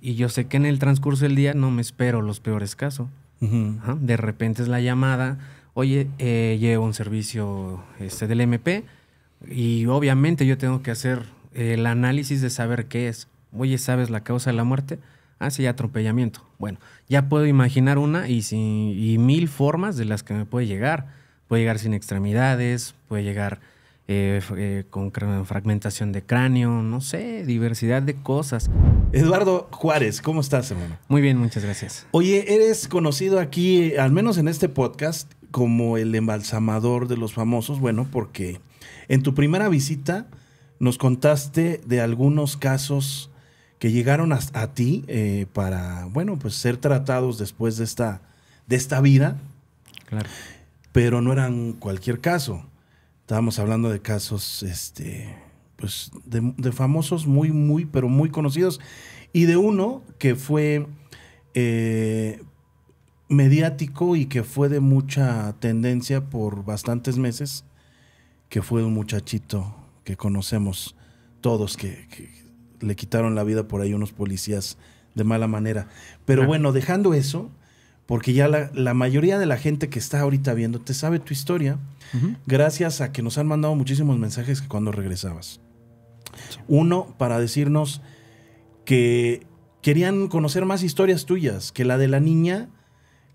Y yo sé que en el transcurso del día no me espero los peores casos. De repente es la llamada, oye, eh, llevo un servicio este, del MP y obviamente yo tengo que hacer el análisis de saber qué es. Oye, ¿sabes la causa de la muerte? Ah, sí, atropellamiento. Bueno, ya puedo imaginar una y, sin, y mil formas de las que me puede llegar. Puede llegar sin extremidades, puede llegar eh, eh, con fragmentación de cráneo, no sé, diversidad de cosas. Eduardo Juárez, ¿cómo estás, hermano? Muy bien, muchas gracias. Oye, eres conocido aquí, al menos en este podcast, como el embalsamador de los famosos, bueno, porque en tu primera visita nos contaste de algunos casos que llegaron a, ti eh, para, bueno, pues ser tratados después de esta, de esta vida. Claro. Pero no eran cualquier caso. Estábamos hablando de casos, este, pues, de, famosos muy, muy, pero muy conocidos. Y de uno que fue eh, mediático y que fue de mucha tendencia por bastantes meses, que fue un muchachito que conocemos todos, que, le quitaron la vida por ahí unos policías de mala manera. Pero bueno, dejando eso, porque ya la, mayoría de la gente que está ahorita viendo te sabe tu historia, gracias a que nos han mandado muchísimos mensajes que cuando regresabas. Uno, para decirnos que querían conocer más historias tuyas, que la de la niña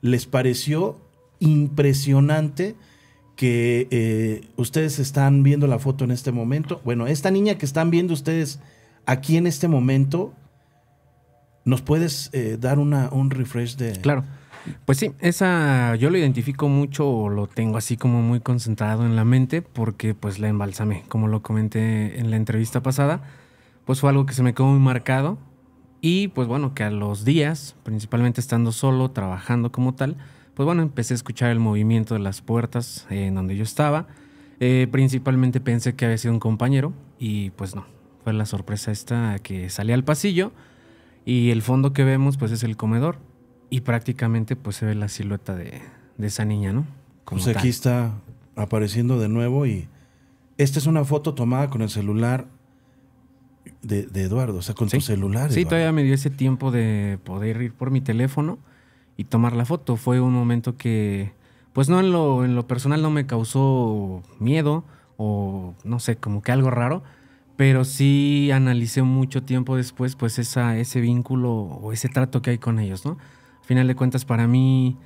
les pareció impresionante que eh, ustedes están viendo la foto en este momento. Bueno, esta niña que están viendo ustedes aquí en este momento, ¿nos puedes eh, dar un refresh de... Claro. Pues sí, esa yo lo identifico mucho o lo tengo así como muy concentrado en la mente porque pues la embalsamé, como lo comenté en la entrevista pasada, pues fue algo que se me quedó muy marcado y pues bueno, que a los días, principalmente estando solo, trabajando como tal, pues bueno, empecé a escuchar el movimiento de las puertas eh, en donde yo estaba. Eh, principalmente pensé que había sido un compañero y pues no, fue la sorpresa esta que salí al pasillo y el fondo que vemos pues es el comedor y prácticamente pues se ve la silueta de, esa niña, ¿no? Como pues aquí está apareciendo de nuevo y esta es una foto tomada con el celular de, Eduardo, o sea, con su tu celular. Sí, todavía me dio ese tiempo de poder ir por mi teléfono y tomar la foto. Fue un momento que, pues no en lo, en lo personal no me causó miedo o no sé, como que algo raro, pero sí analicé mucho tiempo después pues esa, ese vínculo o ese trato que hay con ellos, ¿no? final de cuentas para mí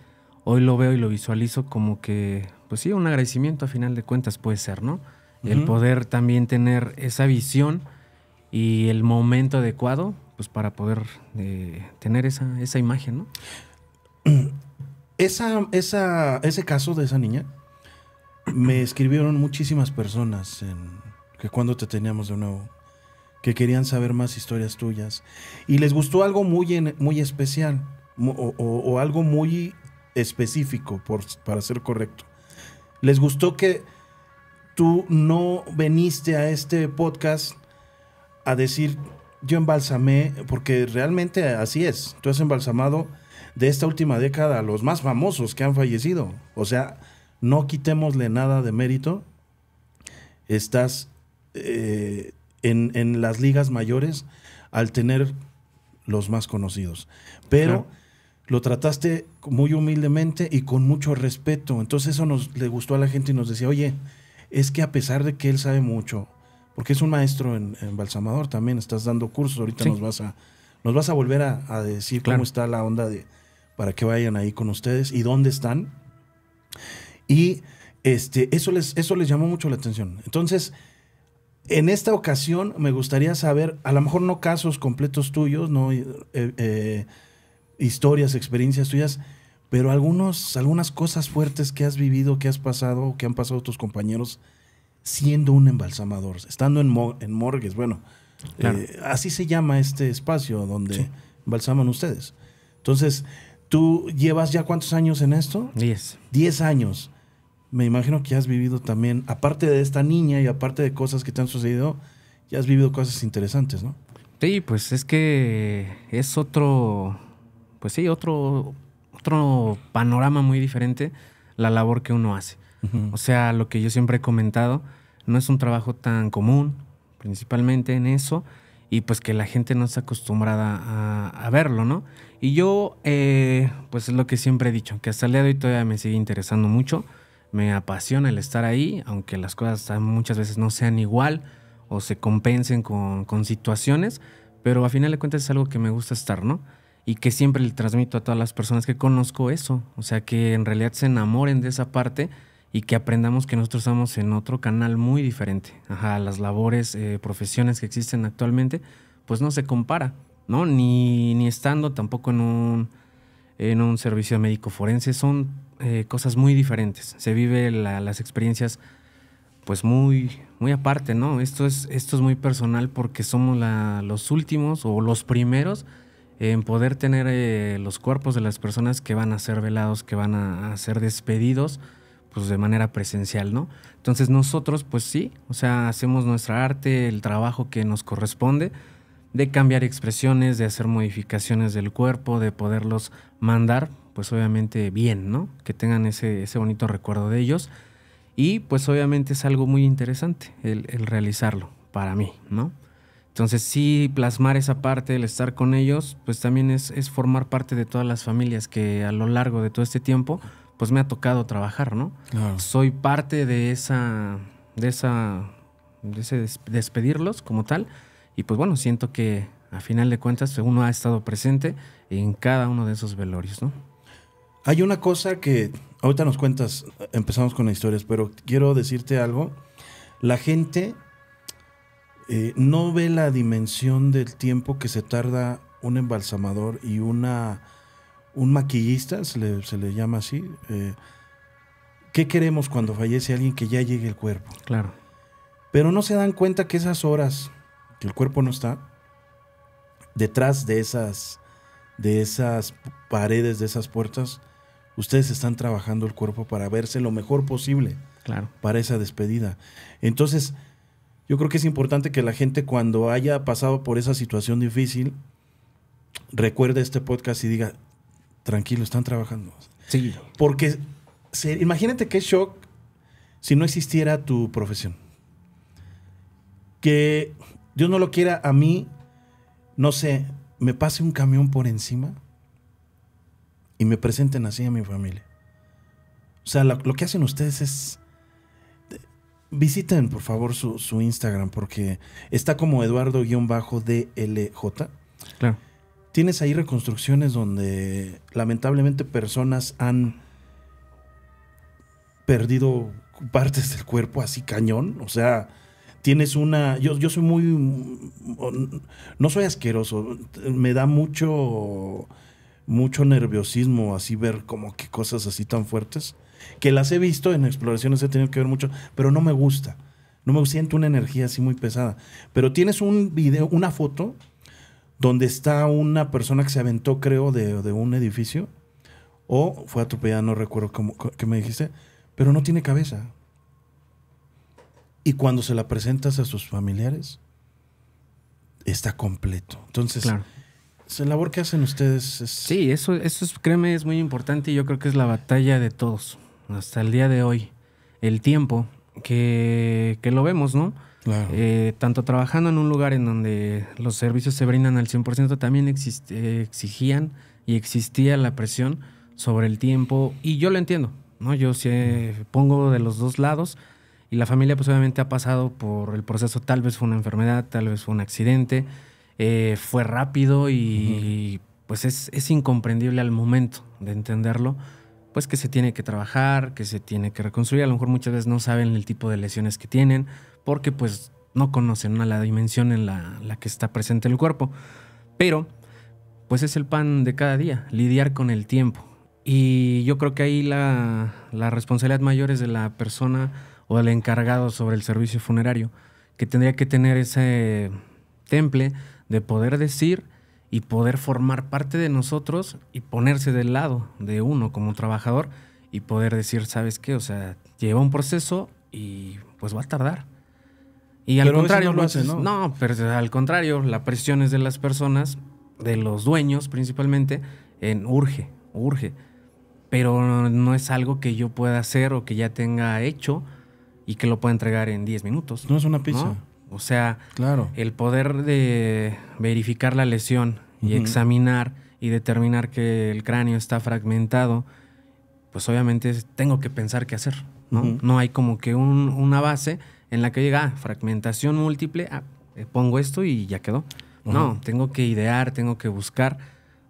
hoy lo veo y lo visualizo como que, pues sí, un agradecimiento a final de cuentas puede ser, ¿no? El poder también tener esa visión y el momento adecuado, pues para poder eh, tener esa, esa, imagen, ¿no? Esa, esa, ese caso de esa niña, me escribieron muchísimas personas en, que cuando te teníamos de nuevo, que querían saber más historias tuyas y les gustó algo muy, muy especial o, algo muy específico, por, para ser correcto. Les gustó que tú no viniste a este podcast a decir, yo embalsamé, porque realmente así es. Tú has embalsamado de esta última década a los más famosos que han fallecido. O sea, no quitémosle nada de mérito. Estás eh, en, las ligas mayores al tener los más conocidos. Pero lo trataste muy humildemente y con mucho respeto. Entonces eso nos le gustó a la gente y nos decía, oye, es que a pesar de que él sabe mucho, porque es un maestro en, Balsamador también, estás dando cursos, ahorita nos vas a nos vas a volver a, decir cómo está la onda de para que vayan ahí con ustedes y dónde están. Y este, eso les, eso les llamó mucho la atención. Entonces, en esta ocasión me gustaría saber, a lo mejor no casos completos tuyos, no eh, eh, historias, experiencias tuyas, pero algunos, algunas cosas fuertes que has vivido, que has pasado, que han pasado tus compañeros siendo un embalsamador, estando en, en morgues, bueno, eh, así se llama este espacio donde embalsaman ustedes. Entonces, ¿tú llevas ya cuántos años en esto? Diez. Diez años. Me imagino que has vivido también, aparte de esta niña y aparte de cosas que te han sucedido, ya has vivido cosas interesantes, ¿no? Sí, pues es que es otro, pues sí, otro, otro panorama muy diferente la labor que uno hace. O sea, lo que yo siempre he comentado, no es un trabajo tan común, principalmente en eso, y pues que la gente no está acostumbrada a, verlo, ¿no? Y yo, eh, pues es lo que siempre he dicho, que hasta el día de hoy todavía me sigue interesando mucho, me apasiona el estar ahí, aunque las cosas muchas veces no sean igual o se compensen con, con situaciones, pero a final de cuentas es algo que me gusta estar, ¿no? y que siempre le transmito a todas las personas que conozco eso, o sea, que en realidad se enamoren de esa parte y que aprendamos que nosotros estamos en otro canal muy diferente. Ajá, las labores, eh, profesiones que existen actualmente, pues no se compara, ¿no? Ni, ni estando tampoco en un, en un servicio médico forense, son eh, cosas muy diferentes. Se vive las experiencias pues muy, muy aparte, ¿no? Esto es, esto es muy personal porque somos los últimos o los primeros en poder tener eh, los cuerpos de las personas que van a ser velados, que van a, ser despedidos, pues de manera presencial, ¿no? Entonces nosotros, pues sí, o sea, hacemos nuestra arte, el trabajo que nos corresponde, de cambiar expresiones, de hacer modificaciones del cuerpo, de poderlos mandar, pues obviamente bien, ¿no? Que tengan ese, bonito recuerdo de ellos. Y pues obviamente es algo muy interesante el realizarlo para mí, ¿no? Entonces sí, plasmar esa parte, el estar con ellos, pues también es, formar parte de todas las familias que a lo largo de todo este tiempo, pues me ha tocado trabajar, ¿no? Soy parte de esa, de esa, ese despedirlos como tal, y pues bueno, siento que a final de cuentas uno ha estado presente en cada uno de esos velorios, ¿no? Hay una cosa que ahorita nos cuentas, empezamos con las historias, pero quiero decirte algo. La gente eh, no ve la dimensión del tiempo que se tarda un embalsamador y una un maquillista, se le, se le llama así. Eh, ¿Qué queremos cuando fallece alguien que ya llegue el cuerpo? Claro. Pero no se dan cuenta que esas horas que el cuerpo no está, detrás de esas, de esas paredes, de esas puertas, ustedes están trabajando el cuerpo para verse lo mejor posible. Claro. Para esa despedida. Entonces, yo creo que es importante que la gente cuando haya pasado por esa situación difícil recuerde este podcast y diga, tranquilo, están trabajando. Sí. Porque imagínate qué shock si no existiera tu profesión. Que Dios no lo quiera a mí, no sé, me pase un camión por encima y me presenten así a mi familia. O sea, lo que hacen ustedes es visiten por favor su, Instagram porque está como Eduardo-DLJ. Claro. Tienes ahí reconstrucciones donde lamentablemente personas han perdido partes del cuerpo así cañón. O sea, tienes una... Yo, yo soy muy... No soy asqueroso. Me da mucho mucho nerviosismo así ver como que cosas así tan fuertes que las he visto en exploraciones, he tenido que ver mucho, pero no me gusta. No me siento una energía así muy pesada. Pero tienes un video, una foto donde está una persona que se aventó, creo, de, un edificio o fue atropellada, no recuerdo cómo, qué me dijiste, pero no tiene cabeza. Y cuando se la presentas a sus familiares, está completo. Entonces, la labor que hacen ustedes es... Sí, eso, eso es, créeme, es muy importante y yo creo que es la batalla de todos hasta el día de hoy, el tiempo que, lo vemos, ¿no? Eh, tanto trabajando en un lugar en donde los servicios se brindan al 100%, también eh, exigían y existía la presión sobre el tiempo. Y yo lo entiendo, ¿no? Yo se eh, pongo de los dos lados y la familia pues obviamente ha pasado por el proceso, tal vez fue una enfermedad, tal vez fue un accidente, fue rápido y, pues es, es, incomprendible al momento de entenderlo pues que se tiene que trabajar, que se tiene que reconstruir. A lo mejor muchas veces no saben el tipo de lesiones que tienen porque pues no conocen la dimensión en la, que está presente el cuerpo. Pero pues es el pan de cada día, lidiar con el tiempo. Y yo creo que ahí la, la responsabilidad mayor es de la persona o del encargado sobre el servicio funerario, que tendría que tener ese temple de poder decir y poder formar parte de nosotros y ponerse del lado de uno como trabajador y poder decir, ¿sabes qué? O sea, lleva un proceso y pues va a tardar. Y al contrario, no, pero al contrario, la presión es de las personas, de los dueños principalmente, en urge, urge. Pero no, es algo que yo pueda hacer o que ya tenga hecho y que lo pueda entregar en 10 minutos. No es una pizza. O sea, claro. el poder de verificar la lesión, y examinar y determinar que el cráneo está fragmentado, pues obviamente tengo que pensar qué hacer. No, no hay como que una base en la que llega ah, fragmentación múltiple, ah, eh, pongo esto y ya quedó. No, tengo que idear, tengo que buscar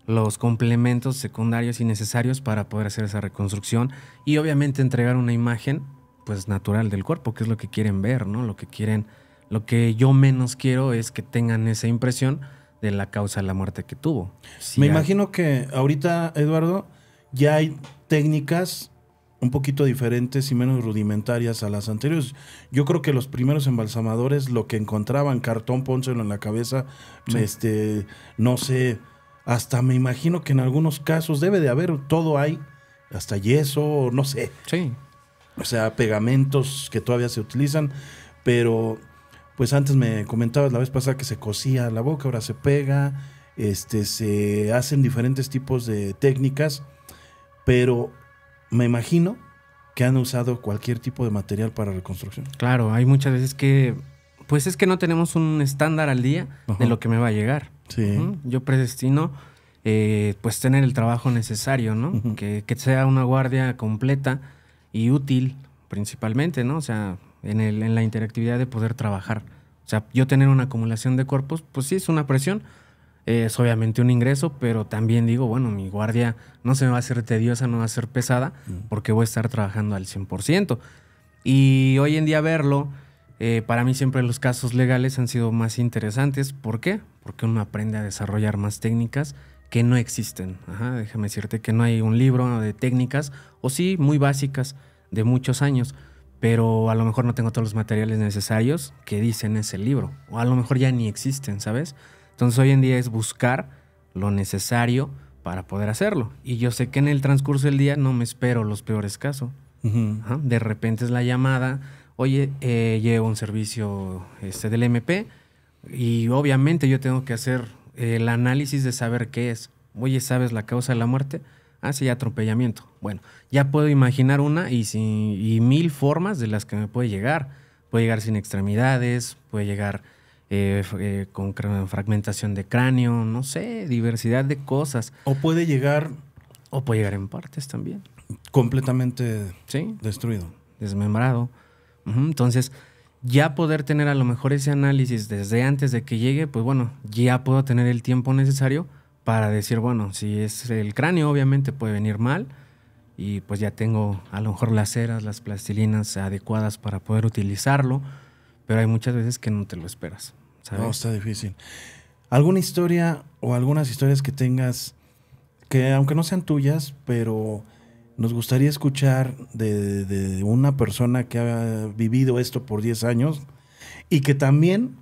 los complementos secundarios y necesarios para poder hacer esa reconstrucción y obviamente entregar una imagen pues natural del cuerpo, que es lo que quieren ver, ¿no? Lo que quieren, lo que yo menos quiero es que tengan esa impresión de la causa de la muerte que tuvo. Me imagino que ahorita, Eduardo, ya hay técnicas un poquito diferentes y menos rudimentarias a las anteriores. Yo creo que los primeros embalsamadores lo que encontraban, cartón, pónselo en la cabeza, este, no sé, hasta me imagino que en algunos casos debe de haber, todo hay, hasta yeso, no sé. Sí. O sea, pegamentos que todavía se utilizan, pero pues antes me comentabas la vez pasada que se cosía la boca, ahora se pega, este, se hacen diferentes tipos de técnicas, pero me imagino que han usado cualquier tipo de material para reconstrucción. Claro, hay muchas veces que, pues es que no tenemos un estándar al día de lo que me va a llegar. Sí. Yo predestino, eh, pues tener el trabajo necesario, ¿no? que, que sea una guardia completa y útil principalmente, ¿no? O sea, en, el, en la interactividad de poder trabajar. O sea, yo tener una acumulación de cuerpos, pues sí, es una presión, es obviamente un ingreso, pero también digo, bueno, mi guardia no se me va a hacer tediosa, no va a ser pesada, mm. porque voy a estar trabajando al 100%. Y hoy en día verlo, eh, para mí siempre los casos legales han sido más interesantes. ¿Por qué? Porque uno aprende a desarrollar más técnicas que no existen. Ajá, déjame decirte que no hay un libro de técnicas, o sí, muy básicas, de muchos años pero a lo mejor no tengo todos los materiales necesarios que dicen ese libro, o a lo mejor ya ni existen, ¿sabes? Entonces hoy en día es buscar lo necesario para poder hacerlo. Y yo sé que en el transcurso del día no me espero los peores casos. De repente es la llamada, oye, eh, llevo un servicio este, del MP y obviamente yo tengo que hacer el análisis de saber qué es. Oye, ¿sabes la causa de la muerte? hace ah, ya atropellamiento. Bueno, ya puedo imaginar una y, sin, y mil formas de las que me puede llegar. Puede llegar sin extremidades, puede llegar eh, eh, con fragmentación de cráneo, no sé, diversidad de cosas. O puede llegar... O puede llegar en partes también. Completamente destruido. Desmembrado. Entonces, ya poder tener a lo mejor ese análisis desde antes de que llegue, pues bueno, ya puedo tener el tiempo necesario para decir, bueno, si es el cráneo, obviamente puede venir mal y pues ya tengo a lo mejor las ceras, las plastilinas adecuadas para poder utilizarlo, pero hay muchas veces que no te lo esperas. No, está difícil. ¿Alguna historia o algunas historias que tengas que, aunque no sean tuyas, pero nos gustaría escuchar de, una persona que ha vivido esto por 10 años y que también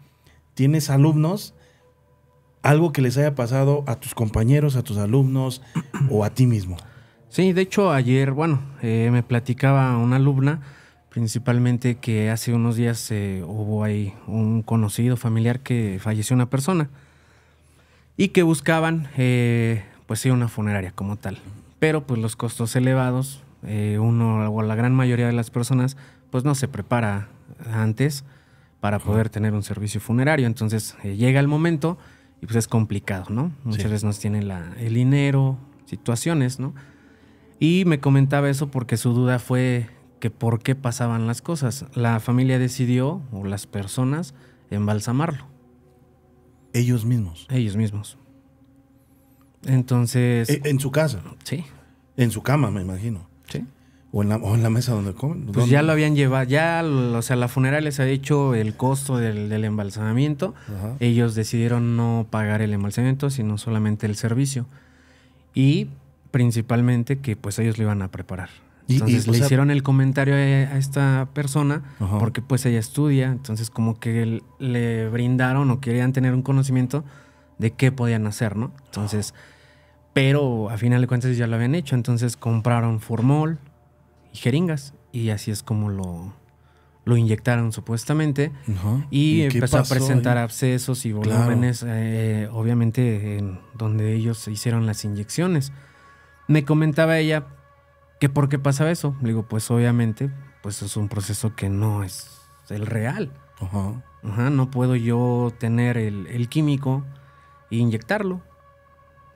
tienes alumnos algo que les haya pasado a tus compañeros, a tus alumnos o a ti mismo. Sí, de hecho ayer, bueno, eh, me platicaba una alumna, principalmente que hace unos días eh, hubo ahí un conocido familiar que falleció una persona y que buscaban, eh, pues sí, una funeraria como tal. Pero pues los costos elevados, uno o la gran mayoría de las personas, pues no se prepara antes para poder tener un servicio funerario. Entonces llega el momento y pues es complicado, ¿no? Muchas veces no tienen el dinero, situaciones, ¿no? Y me comentaba eso porque su duda fue que por qué pasaban las cosas. La familia decidió, o las personas, embalsamarlo. Ellos mismos. Ellos mismos. Entonces. E, en su casa. Sí. En su cama, me imagino. O en, la, mesa donde comen. Pues ya lo habían llevado, ya, o sea, la funeraria les ha dicho el costo del, del embalsamamiento. Ellos decidieron no pagar el embalsamamiento, sino solamente el servicio. Y principalmente que pues ellos lo iban a preparar. Entonces le hicieron el comentario a, esta persona porque pues ella estudia, entonces como que le brindaron o querían tener un conocimiento de qué podían hacer, ¿no? Entonces, pero a final de cuentas ya lo habían hecho, entonces compraron formol, y jeringas. Y así es como lo, lo inyectaron supuestamente. Y, empezó a presentar abscesos y volúmenes, eh, obviamente, en donde ellos hicieron las inyecciones. Me comentaba ella que por qué pasaba eso. Le digo, pues obviamente, pues es un proceso que no es el real. no puedo yo tener el, químico e inyectarlo.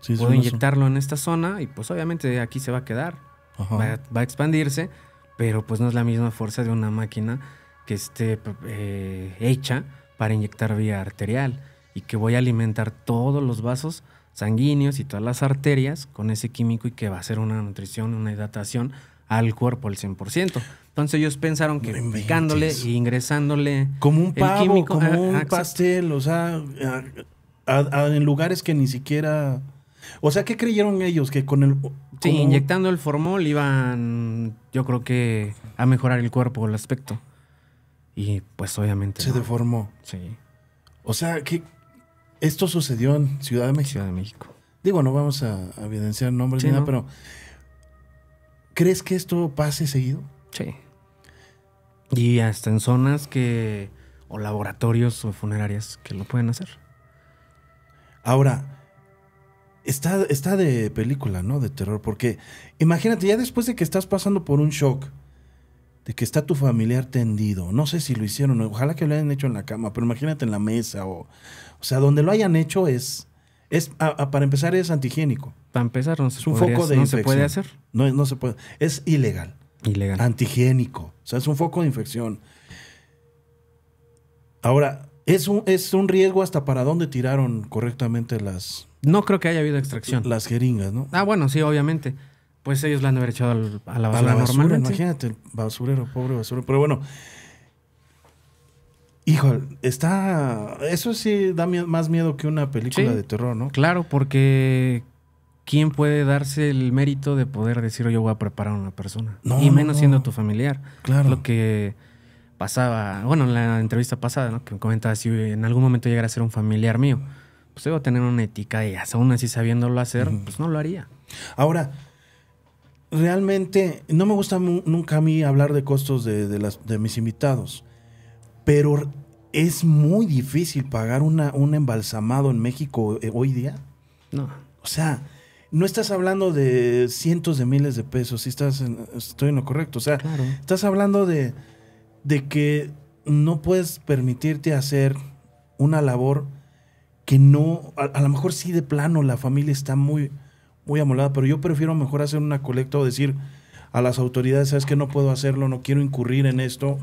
puedo inyectarlo en esta zona y pues obviamente aquí se va a quedar. Va, a expandirse, pero pues no es la misma fuerza de una máquina que esté eh, hecha para inyectar vía arterial y que voy a alimentar todos los vasos sanguíneos y todas las arterias con ese químico y que va a ser una nutrición, una hidratación al cuerpo al 100%. Entonces ellos pensaron que picándole e ingresándole como un como ah, un ah, pastel, o sea, ah, en lugares que ni siquiera, o sea, ¿qué creyeron ellos que con el Sí, inyectando el formol iban, yo creo que, a mejorar el cuerpo, el aspecto. Y pues obviamente. Se deformó. Sí. O sea, que esto sucedió en Ciudad de México. Ciudad de México. Digo, no vamos a, evidenciar nombres ni nada, pero ¿crees que esto pase seguido? Sí. Y hasta en zonas que. o laboratorios o funerarias que lo pueden hacer. Ahora, está, está de película, ¿no? De terror, porque imagínate, ya después de que estás pasando por un shock, de que está tu familiar tendido, no sé si lo hicieron, ojalá que lo hayan hecho en la cama, pero imagínate en la mesa o, o sea, donde lo hayan hecho es, es para empezar es antihigiénico. Para empezar, no se, es un foco de no se puede hacer. No, no se puede, es ilegal. Ilegal. Antihigiénico, o sea, es un foco de infección. Ahora, es un, es un riesgo hasta para dónde tiraron correctamente las... No creo que haya habido extracción. Las jeringas, ¿no? Ah, bueno, sí, obviamente. Pues ellos la han haber echado a la basura, a Imagínate, basurero, pobre basurero. Pero bueno, hijo, está. Eso sí da más miedo que una película de terror, ¿no? Claro, porque. ¿Quién puede darse el mérito de poder decir yo voy a preparar a una persona? No, y menos siendo tu familiar. Claro. Lo que pasaba, bueno, en la entrevista pasada, ¿no? que comentaba si en algún momento llegara a ser un familiar mío, pues debo tener una ética y aún así sabiéndolo hacer, pues no lo haría. Ahora, realmente no me gusta nunca a mí hablar de costos de, mis invitados, pero es muy difícil pagar una, un embalsamado en México eh, hoy día. No. O sea, no estás hablando de cientos de miles de pesos, si estás estoy en lo correcto. O sea, estás hablando de de que no puedes permitirte hacer una labor que no, a, lo mejor sí de plano la familia está muy, muy amolada, pero yo prefiero mejor hacer una colecta o decir a las autoridades, sabes que no puedo hacerlo, no quiero incurrir en esto.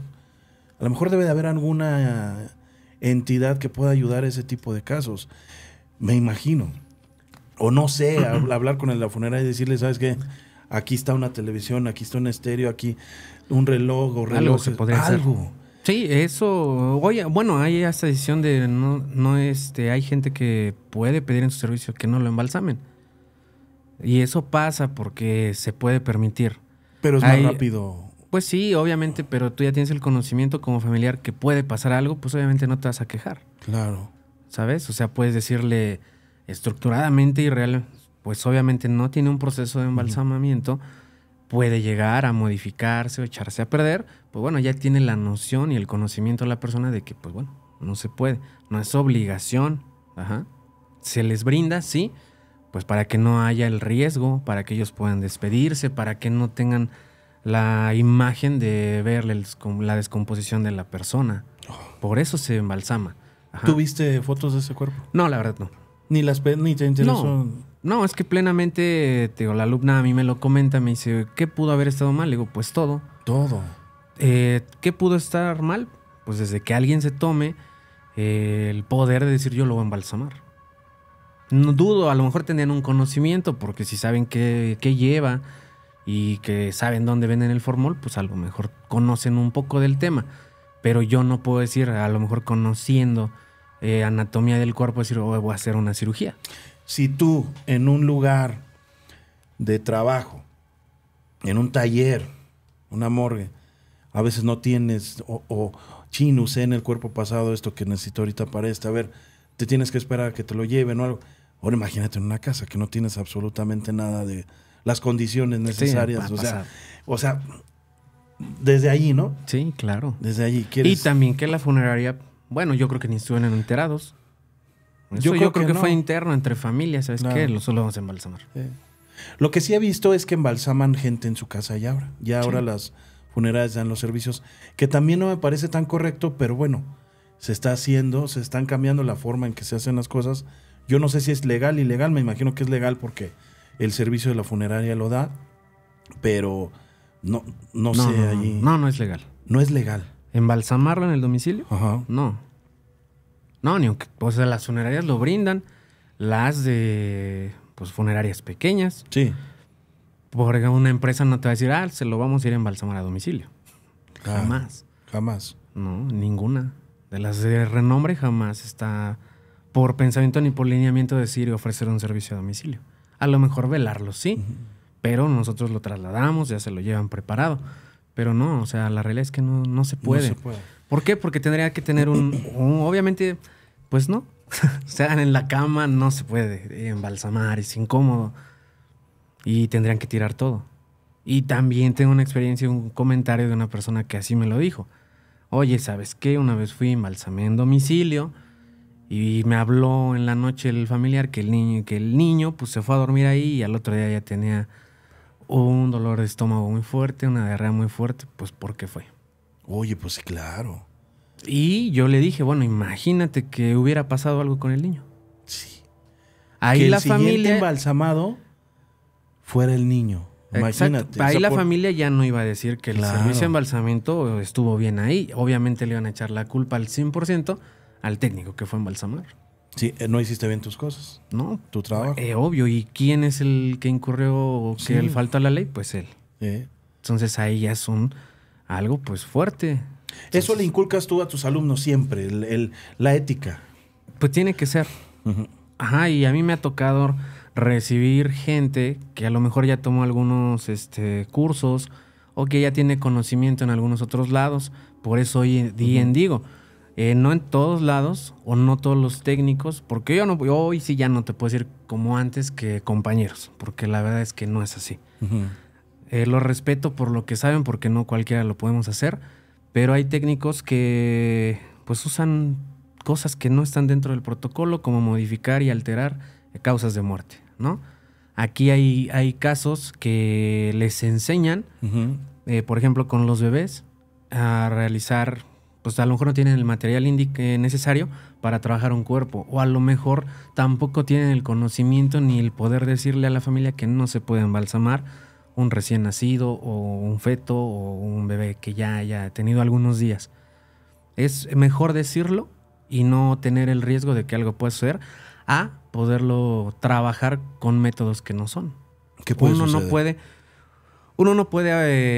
A lo mejor debe de haber alguna entidad que pueda ayudar a ese tipo de casos, me imagino. O no sé, hablar con el la funeraria y decirle, sabes que aquí está una televisión, aquí está un estéreo, aquí un reloj o reloj. Algo se podría Sí, eso. Oye, bueno, hay esta decisión de no, no, este, hay gente que puede pedir en su servicio que no lo embalsamen. Y eso pasa porque se puede permitir. Pero es más rápido. Pues sí, obviamente, pero tú ya tienes el conocimiento como familiar que puede pasar algo, pues obviamente no te vas a quejar. Claro. ¿Sabes? O sea, puedes decirle estructuradamente y real, pues obviamente no tiene un proceso de embalsamamiento puede llegar a modificarse o echarse a perder, pues bueno, ya tiene la noción y el conocimiento la persona de que, pues bueno, no se puede, no es obligación, Se les brinda, sí, pues para que no haya el riesgo, para que ellos puedan despedirse, para que no tengan la imagen de ver la descomposición de la persona. Oh. Por eso se embalsama. ¿Tuviste fotos de ese cuerpo? No, la verdad no. Ni las ni te interesó. No. No, es que plenamente, te digo, la alumna a mí me lo comenta, me dice, ¿qué pudo haber estado mal? Le digo, pues todo. Todo. Eh, ¿Qué pudo estar mal? Pues desde que alguien se tome eh, el poder de decir yo lo voy a embalsamar. No dudo, a lo mejor tenían un conocimiento, porque si saben qué, lleva y que saben dónde venden el formol, pues a lo mejor conocen un poco del tema. Pero yo no puedo decir, a lo mejor conociendo eh, anatomía del cuerpo, decir, oh, voy a hacer una cirugía. Si tú en un lugar de trabajo, en un taller, una morgue, a veces no tienes, o, chino, sé en el cuerpo pasado esto que necesito ahorita para esta. a ver, te tienes que esperar a que te lo lleven o algo. Ahora imagínate en una casa que no tienes absolutamente nada de las condiciones necesarias. o, sea, desde allí, ¿no? Sí, claro. Desde allí. Y también que la funeraria, bueno, yo creo que ni estuvieron enterados yo, creo, que, fue interno entre familias, ¿sabes qué? Lo solo vamos a embalsamar. Lo que sí he visto es que embalsaman gente en su casa ya ahora. Ya ahora las funerarias dan los servicios, que también no me parece tan correcto, pero bueno, se está haciendo, se están cambiando la forma en que se hacen las cosas. Yo no sé si es legal, ilegal, me imagino que es legal porque el servicio de la funeraria lo da, pero no, no, sé no, No, no es legal. No es legal. ¿Embalsamarlo en el domicilio? Ajá. No. No, ni aunque. las funerarias lo brindan. Las de. Pues funerarias pequeñas. Sí. Porque una empresa no te va a decir, ah, se lo vamos a ir a embalsamar a domicilio. Ah, jamás. Jamás. No, ninguna. De las de renombre jamás está por pensamiento ni por lineamiento decir y ofrecer un servicio a domicilio. A lo mejor velarlo, sí, pero nosotros lo trasladamos, ya se lo llevan preparado. Pero no, o sea, la realidad es que no, no se puede. No se puede. ¿Por qué? Porque tendría que tener un, obviamente, pues no. Se hagan en la cama no se puede embalsamar, es incómodo. Y tendrían que tirar todo. Y también tengo una experiencia, un comentario de una persona que así me lo dijo. Oye, ¿sabes qué? Una vez fui embalsamé en domicilio y me habló en la noche el familiar que el niño, que el niño pues se fue a dormir ahí y al otro día ya tenía un dolor de estómago muy fuerte, una diarrea muy fuerte, pues ¿por qué fue? Oye, pues claro. Y yo le dije, bueno, imagínate que hubiera pasado algo con el niño. Sí. Ahí que la el familia embalsamado fuera el niño. Imagínate. Ahí la familia ya no iba a decir que el servicio embalsamiento estuvo bien ahí. Obviamente le iban a echar la culpa al 100% al técnico que fue a embalsamar. Sí, eh, no hiciste bien tus cosas. No. Tu trabajo. Eh, obvio. ¿Y quién es el que incurrió o que le falta a la ley? Pues él. Eh. Entonces ahí ya es un algo pues fuerte. Eso le inculcas tú a tus alumnos siempre, el, la ética. Pues tiene que ser. Ajá, y a mí me ha tocado recibir gente que a lo mejor ya tomó algunos este, cursos o que ya tiene conocimiento en algunos otros lados. Por eso hoy en día digo, eh, no en todos lados o no todos los técnicos, porque yo, no, yo hoy sí ya no te puedo decir como antes que compañeros, porque la verdad es que no es así. Eh, lo respeto por lo que saben, porque no cualquiera lo podemos hacer, pero hay técnicos que pues usan cosas que no están dentro del protocolo, como modificar y alterar causas de muerte, ¿no? Aquí hay, casos que les enseñan, eh, por ejemplo, con los bebés, a realizar, pues a lo mejor no tienen el material eh, necesario para trabajar un cuerpo, o a lo mejor tampoco tienen el conocimiento ni el poder decirle a la familia que no se puede embalsamar un recién nacido o un feto o un bebé que ya haya tenido algunos días. Es mejor decirlo y no tener el riesgo de que algo pueda suceder a poderlo trabajar con métodos que no son. ¿Qué puede uno no puede uno no puede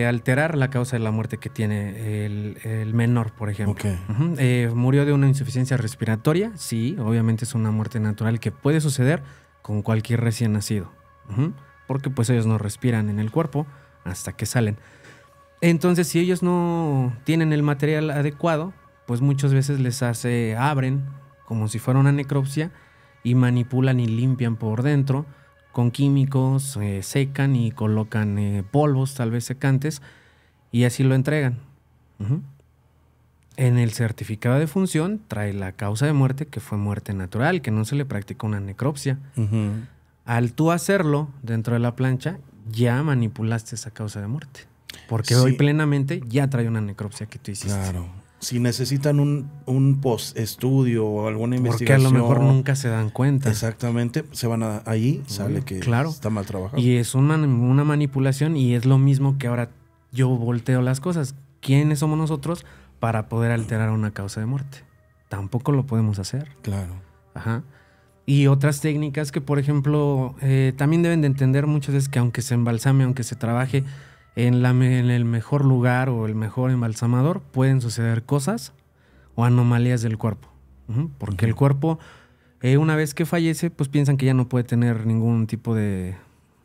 eh, alterar la causa de la muerte que tiene el, menor, por ejemplo. Eh, murió de una insuficiencia respiratoria, sí, obviamente es una muerte natural que puede suceder con cualquier recién nacido porque pues ellos no respiran en el cuerpo hasta que salen. Entonces, si ellos no tienen el material adecuado, pues muchas veces les hace, abren como si fuera una necropsia y manipulan y limpian por dentro con químicos, eh, secan y colocan eh, polvos, tal vez secantes, y así lo entregan. En el certificado de función trae la causa de muerte, que fue muerte natural, que no se le practicó una necropsia. Al tú hacerlo dentro de la plancha, ya manipulaste esa causa de muerte. Porque hoy plenamente ya trae una necropsia que tú hiciste. Claro. Si necesitan un, post-estudio o alguna investigación. Porque a lo mejor nunca se dan cuenta. Exactamente. Se van a, ahí, sale que está mal trabajado. Y es una, una manipulación y es lo mismo que ahora yo volteo las cosas. ¿Quiénes somos nosotros para poder alterar una causa de muerte? Tampoco lo podemos hacer. Claro. Ajá. Y otras técnicas que, por ejemplo, eh, también deben de entender muchas veces que aunque se embalsame, aunque se trabaje en, la, en el mejor lugar o el mejor embalsamador, pueden suceder cosas o anomalías del cuerpo. Porque el cuerpo, eh, una vez que fallece, pues piensan que ya no puede tener ningún tipo de,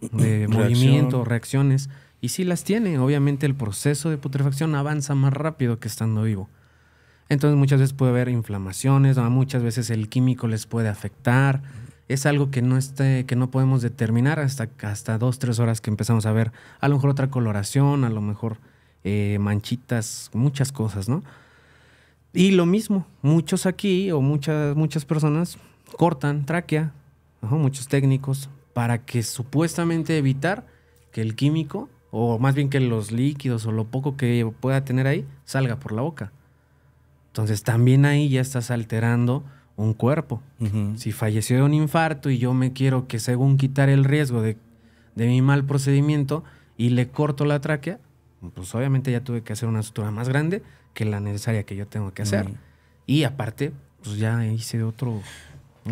movimiento o reacciones. Y si las tiene. Obviamente el proceso de putrefacción avanza más rápido que estando vivo. Entonces muchas veces puede haber inflamaciones, muchas veces el químico les puede afectar. Es algo que no, esté, que no podemos determinar hasta, hasta dos, tres horas que empezamos a ver a lo mejor otra coloración, a lo mejor eh, manchitas, muchas cosas, ¿no? Y lo mismo, muchos aquí o muchas, muchas personas cortan tráquea, muchos técnicos, para que supuestamente evitar que el químico, o más bien que los líquidos o lo poco que pueda tener ahí, salga por la boca. Entonces también ahí ya estás alterando un cuerpo. Si falleció de un infarto y yo me quiero que según quitar el riesgo de, mi mal procedimiento y le corto la tráquea, pues obviamente ya tuve que hacer una sutura más grande que la necesaria que yo tengo que hacer. Y aparte, pues ya hice otro...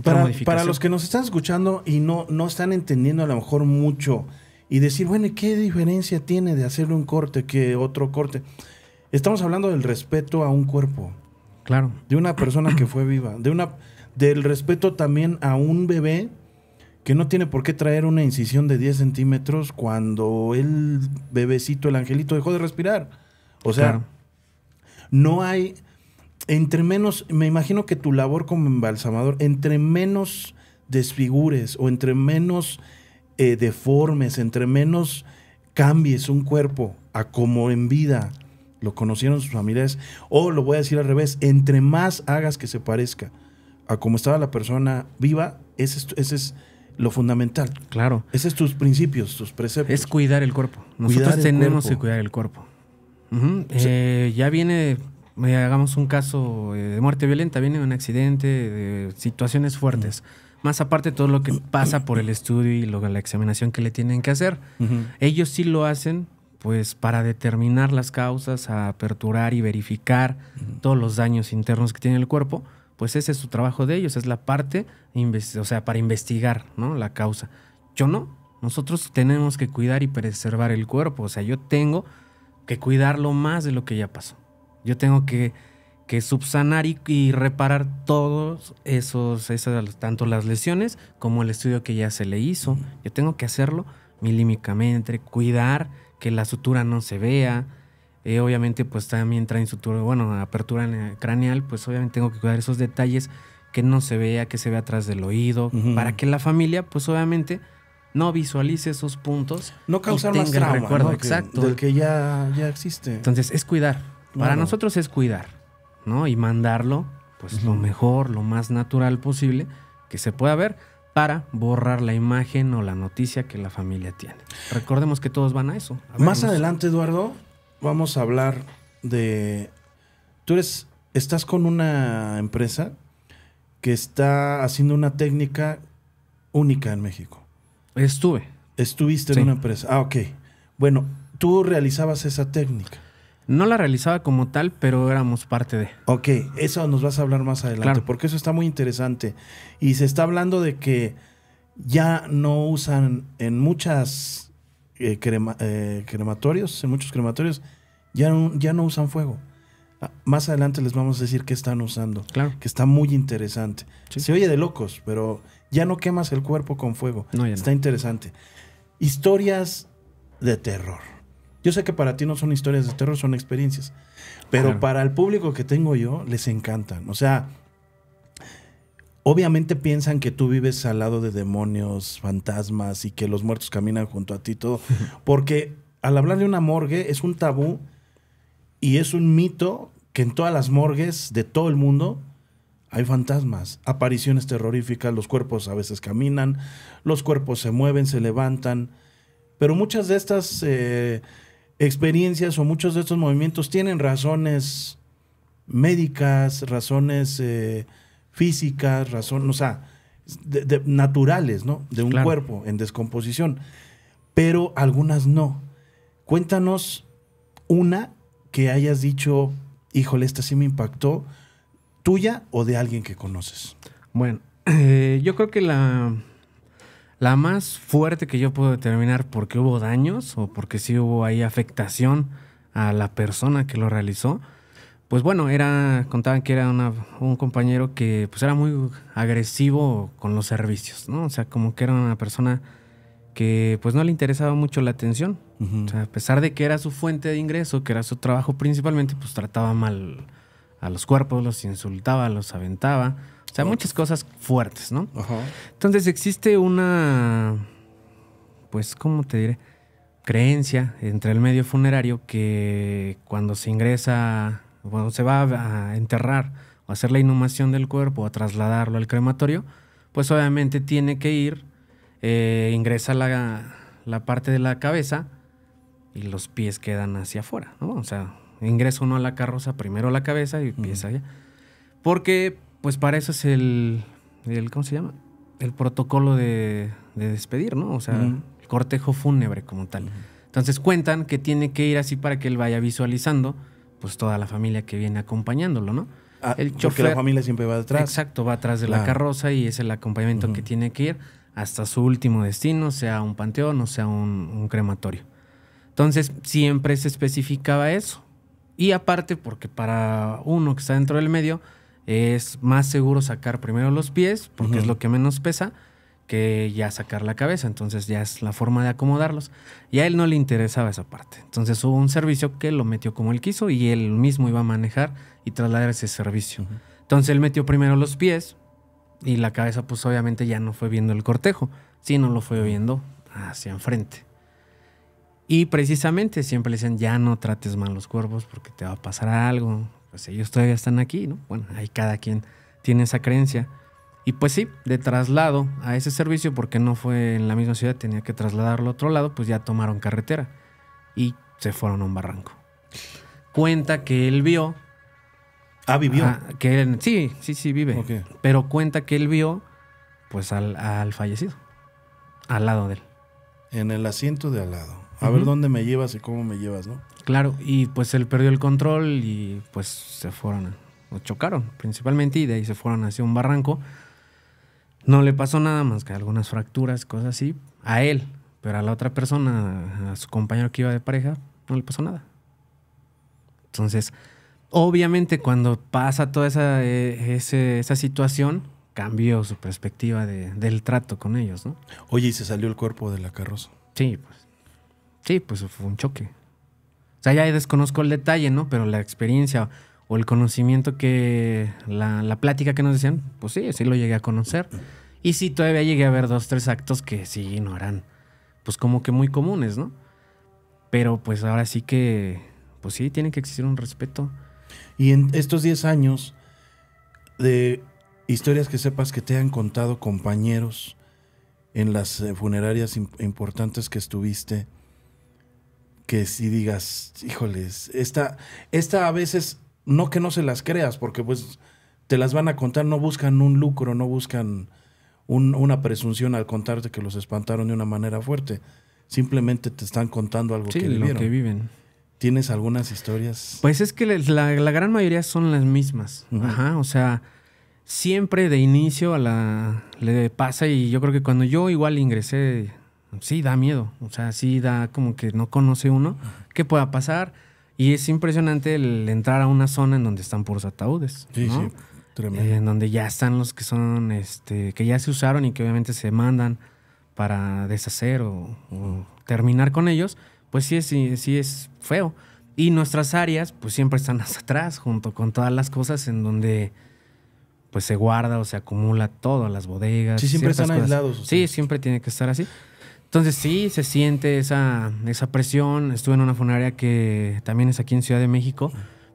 Para, para, los que nos están escuchando y no, no están entendiendo a lo mejor mucho y decir, bueno, ¿qué diferencia tiene de hacerle un corte que otro corte? Estamos hablando del respeto a un cuerpo. Claro. De una persona que fue viva. De una, del respeto también a un bebé que no tiene por qué traer una incisión de 10 centímetros cuando el bebecito, el angelito, dejó de respirar. O sea, no hay. Entre menos, me imagino que tu labor como embalsamador, entre menos desfigures o entre menos eh, deformes, entre menos cambies un cuerpo a como en vida lo conocieron sus familiares, o lo voy a decir al revés, entre más hagas que se parezca a cómo estaba la persona viva, ese es, lo fundamental. Claro. Ese es tus principios, tus preceptos. Es cuidar el cuerpo. Nosotros tenemos que cuidar el cuerpo. Eh, ya viene, eh, hagamos un caso eh, de muerte violenta, viene un accidente, de situaciones fuertes. Más aparte todo lo que pasa por el estudio y luego la examinación que le tienen que hacer. Ellos sí lo hacen pues para determinar las causas, a aperturar y verificar todos los daños internos que tiene el cuerpo, pues ese es su trabajo de ellos, es la parte, o sea, para investigar, ¿no? La causa. Yo no, nosotros tenemos que cuidar y preservar el cuerpo, o sea, yo tengo que cuidarlo más de lo que ya pasó. Yo tengo que, que subsanar y, reparar todos esos, esas, tanto las lesiones como el estudio que ya se le hizo. Yo tengo que hacerlo milímicamente, cuidar que la sutura no se vea. Eh, obviamente, pues también traen sutura, bueno, apertura craneal, pues obviamente tengo que cuidar esos detalles, que no se vea, que se vea atrás del oído, para que la familia, pues obviamente, no visualice esos puntos. No causar más trauma, recuerdo exacto. Del que ya, ya existe. Entonces, es cuidar. Para nosotros es cuidar, ¿no? Y mandarlo, pues lo mejor, lo más natural posible que se pueda ver para borrar la imagen o la noticia que la familia tiene. Recordemos que todos van a eso. Más adelante, Eduardo, vamos a hablar de... Tú eres, estás con una empresa que está haciendo una técnica única en México. Estuve. Estuviste en una empresa. Ah, ok. Bueno, tú realizabas esa técnica. No la realizaba como tal, pero éramos parte de. Ok, eso nos vas a hablar más adelante, porque eso está muy interesante. Y se está hablando de que ya no usan en muchas eh, eh, crematorios, en muchos crematorios, ya no, ya no usan fuego. Ah, más adelante les vamos a decir qué están usando. Claro. Que está muy interesante. Se oye de locos, pero ya no quemas el cuerpo con fuego. No, está interesante. Historias de terror. Yo sé que para ti no son historias de terror, son experiencias. Pero para el público que tengo yo, les encantan. O sea, obviamente piensan que tú vives al lado de demonios, fantasmas y que los muertos caminan junto a ti, y todo. Porque al hablar de una morgue es un tabú y es un mito que en todas las morgues de todo el mundo hay fantasmas, apariciones terroríficas, los cuerpos a veces caminan, los cuerpos se mueven, se levantan, pero muchas de estas eh, experiencias o muchos de estos movimientos tienen razones médicas, razones eh, físicas, razones, o sea, naturales, ¿no? De un cuerpo en descomposición. Pero algunas no. Cuéntanos una que hayas dicho, híjole, esta sí me impactó, tuya o de alguien que conoces. Bueno, eh, yo creo que la, la más fuerte que yo puedo determinar porque hubo daños o porque sí hubo ahí afectación a la persona que lo realizó, pues bueno, era, contaban que era un compañero que pues era muy agresivo con los servicios, ¿no? O sea, como que era una persona que pues no le interesaba mucho la atención. a pesar de que era su fuente de ingreso, que era su trabajo principalmente, pues trataba mal a los cuerpos, los insultaba, los aventaba. O sea, muchas cosas fuertes, ¿no? Entonces existe una, pues, ¿cómo te diré? Creencia entre el medio funerario que cuando se ingresa, cuando se va a enterrar o hacer la inhumación del cuerpo o a trasladarlo al crematorio, pues obviamente tiene que ir, eh, ingresa la, parte de la cabeza y los pies quedan hacia afuera, ¿no? O sea, ingresa uno a la carroza, primero la cabeza y empieza allá. Porque pues para eso es el, ¿cómo se llama? El protocolo de, despedir, ¿no? O sea, el cortejo fúnebre como tal. Entonces cuentan que tiene que ir así para que él vaya visualizando pues toda la familia que viene acompañándolo, ¿no? Ah, el chofer, porque la familia siempre va detrás. Exacto, va atrás de la carroza y es el acompañamiento que tiene que ir hasta su último destino, sea un panteón o sea un crematorio. Entonces siempre se especificaba eso. Y aparte, porque para uno que está dentro del medio, es más seguro sacar primero los pies, porque es lo que menos pesa, que ya sacar la cabeza. Entonces ya es la forma de acomodarlos. Y a él no le interesaba esa parte. Entonces hubo un servicio que lo metió como él quiso y él mismo iba a manejar y trasladar ese servicio. Entonces él metió primero los pies y la cabeza pues obviamente ya no fue viendo el cortejo, sino lo fue viendo hacia enfrente. Y precisamente siempre le dicen, ya no trates mal los cuerpos porque te va a pasar algo, pues ellos todavía están aquí, ¿no? Bueno, ahí cada quien tiene esa creencia. Y pues sí, de traslado a ese servicio, porque no fue en la misma ciudad, tenía que trasladarlo a otro lado, pues ya tomaron carretera y se fueron a un barranco. Cuenta que él vio. Ah, vivió. Ah, que sí, sí, sí, vive. Pero cuenta que él vio, pues, al, al fallecido, al lado de él. En el asiento de al lado a ver dónde me llevas y cómo me llevas, ¿no? Claro, y pues él perdió el control y pues se fueron, o chocaron principalmente, y de ahí se fueron hacia un barranco. No le pasó nada más que algunas fracturas, cosas así, a él, pero a la otra persona, a su compañero que iba de pareja, no le pasó nada. Entonces, obviamente cuando pasa toda esa, e, esa situación, cambió su perspectiva del trato con ellos, ¿no? Oye, y se salió el cuerpo de la carroza. Sí, pues. Sí, pues fue un choque. O sea, ya desconozco el detalle, ¿no? Pero la experiencia o el conocimiento que. La, plática que nos decían, pues sí, así lo llegué a conocer. Y sí, todavía llegué a ver dos, tres actos que sí no eran, pues como que muy comunes, ¿no? Pero pues ahora sí que, pues sí, tiene que existir un respeto. Y en estos 10 años de historias que sepas que te han contado compañeros en las eh, funerarias importantes que estuviste, que si digas, híjoles, esta, esta a veces, no que no se las creas, porque pues te las van a contar, no buscan un lucro, no buscan una presunción al contarte que los espantaron de una manera fuerte. Simplemente te están contando algo que Sí, que viven. ¿Tienes algunas historias? Pues es que la, gran mayoría son las mismas. Ajá, o sea, siempre de inicio a la le pasa y yo creo que cuando yo igual ingresé sí da miedo, o sea, sí da como que no conoce uno qué pueda pasar. Y es impresionante el entrar a una zona en donde están puros ataúdes. Sí, sí, tremendo. Eh, en donde ya están los que son, este, que ya se usaron y que obviamente se mandan para deshacer o, terminar con ellos, pues sí, sí, sí es feo. Y nuestras áreas, pues siempre están hasta atrás, junto con todas las cosas en donde pues se guarda o se acumula todo, las bodegas. Sí, siempre están aislados. Sí, siempre tiene que estar así. Entonces sí, se siente esa, esa presión. Estuve en una funeraria que también es aquí en Ciudad de México,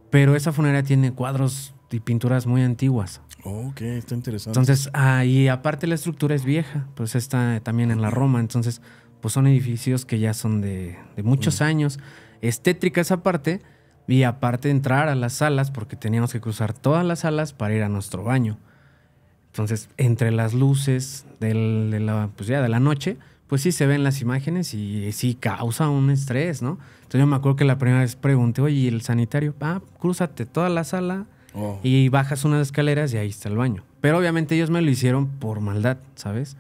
pero esa funeraria tiene cuadros y pinturas muy antiguas. Ok, está interesante. Entonces, ah, y aparte la estructura es vieja, pues está también en la Roma, entonces pues son edificios que ya son de, muchos mm. años. Estétrica esa parte, y aparte entrar a las salas, porque teníamos que cruzar todas las salas para ir a nuestro baño. Entonces, entre las luces de, la, pues ya de la noche, pues sí se ven las imágenes y, sí causa un estrés, ¿no? Entonces yo me acuerdo que la primera vez pregunté, oye, ¿y el sanitario? Ah, cruzate toda la sala oh. y bajas unas escaleras y ahí está el baño. Pero obviamente ellos me lo hicieron por maldad, ¿sabes?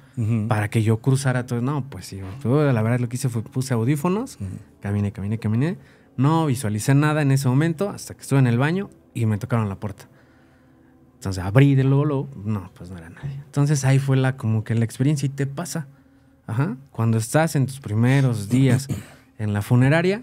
Para que yo cruzara todo. No, pues sí, la verdad lo que hice fue puse audífonos, caminé, caminé, caminé. No visualicé nada en ese momento hasta que estuve en el baño y me tocaron la puerta. Entonces abrí de luego, luego, no, pues no era nadie. Entonces ahí fue la como que la experiencia y te pasa. Cuando estás en tus primeros días en la funeraria,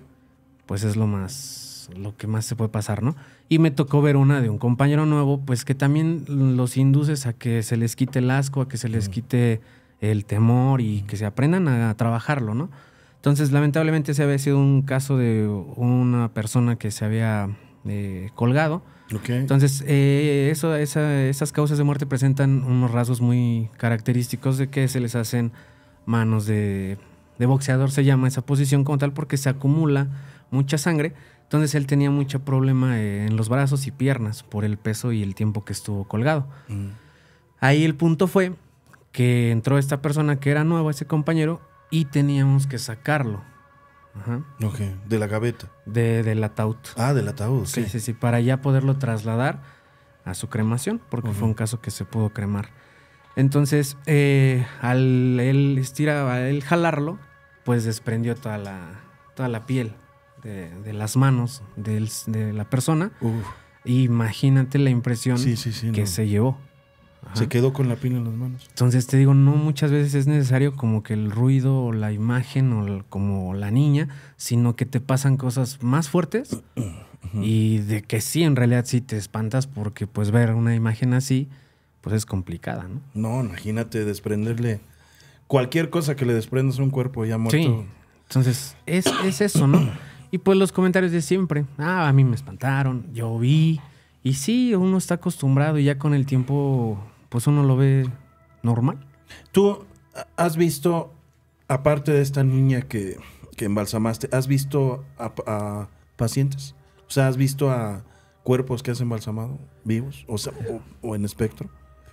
pues es lo más, lo que más se puede pasar, ¿no? Y me tocó ver una de un compañero nuevo, pues que también los induces a que se les quite el asco, a que se les mm. quite el temor y que se aprendan a, trabajarlo, ¿no? Entonces, lamentablemente, se había sido un caso de una persona que se había eh, colgado. Entonces, eh, eso, esas causas de muerte presentan unos rasgos muy característicos de que se les hacen manos de, boxeador, se llama esa posición como tal, porque se acumula mucha sangre. Entonces él tenía mucho problema eh, en los brazos y piernas por el peso y el tiempo que estuvo colgado. Mm. Ahí el punto fue que entró esta persona que era nueva, ese compañero, y teníamos que sacarlo. de la gaveta. De, del ataúd. Ah, del ataúd, sí. Sí, sí, sí, para ya poderlo trasladar a su cremación, porque fue un caso que se pudo cremar. Entonces, eh, al él estirar, jalarlo, pues desprendió toda la, piel de, las manos de, la persona. Imagínate la impresión que se llevó. Se quedó con la piel en las manos. Entonces te digo, no muchas veces es necesario como que el ruido o la imagen o como la niña, sino que te pasan cosas más fuertes y de que sí, en realidad sí te espantas porque pues ver una imagen así, pues es complicada, ¿no? No, imagínate desprenderle cualquier cosa que le desprendas a un cuerpo ya muerto. Sí. Entonces, es, eso, ¿no? Y pues los comentarios de siempre. Ah, a mí me espantaron, yo vi. Y sí, uno está acostumbrado y ya con el tiempo, pues uno lo ve normal. ¿Tú has visto, aparte de esta niña que, que embalsamaste, has visto a, pacientes? O sea, ¿has visto a cuerpos que has embalsamado vivos? o en espectro.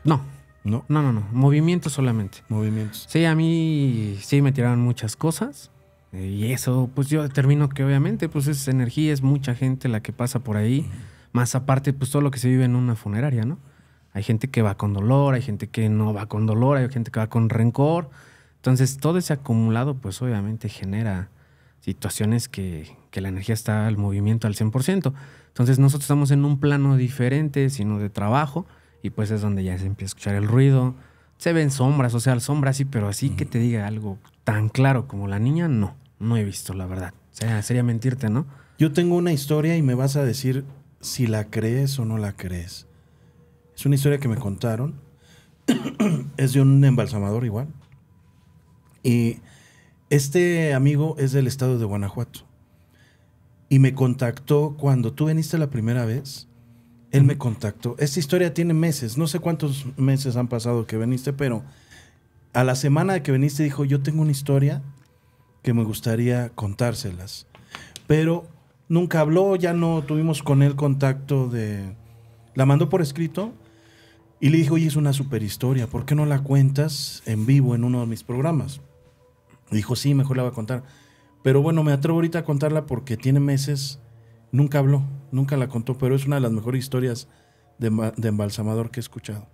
No. No. No, no, Movimientos solamente. Movimientos. Sí, a mí sí me tiraron muchas cosas. Eh, y eso, pues yo determino que obviamente, pues es energía, es mucha gente la que pasa por ahí. Más aparte, pues todo lo que se vive en una funeraria, ¿no? Hay gente que va con dolor, hay gente que no va con dolor, hay gente que va con rencor. Entonces, todo ese acumulado, pues obviamente genera situaciones que, que la energía está al movimiento al 100%. Entonces, nosotros estamos en un plano diferente, sino de trabajo. Y pues es donde ya se empieza a escuchar el ruido. Se ven sombras, o sea, sombras sí, pero así que mm. te diga algo tan claro como la niña, no, no he visto, la verdad. O sea, sería mentirte, ¿no? Yo tengo una historia y me vas a decir si la crees o no la crees. Es una historia que me contaron. es de un embalsamador igual. Y este amigo es del estado de Guanajuato. Y me contactó cuando tú viniste la primera vez él me contactó. Esta historia tiene meses, no sé cuántos meses han pasado que viniste, pero a la semana de que viniste dijo, yo tengo una historia que me gustaría contárselas. Pero nunca habló, ya no tuvimos con él contacto de... La mandó por escrito y le dijo, oye, es una super historia, ¿por qué no la cuentas en vivo en uno de mis programas? dijo, sí, mejor la voy a contar. Pero bueno, me atrevo ahorita a contarla porque tiene meses, nunca habló. Nunca la contó, pero es una de las mejores historias de, embalsamador que he escuchado.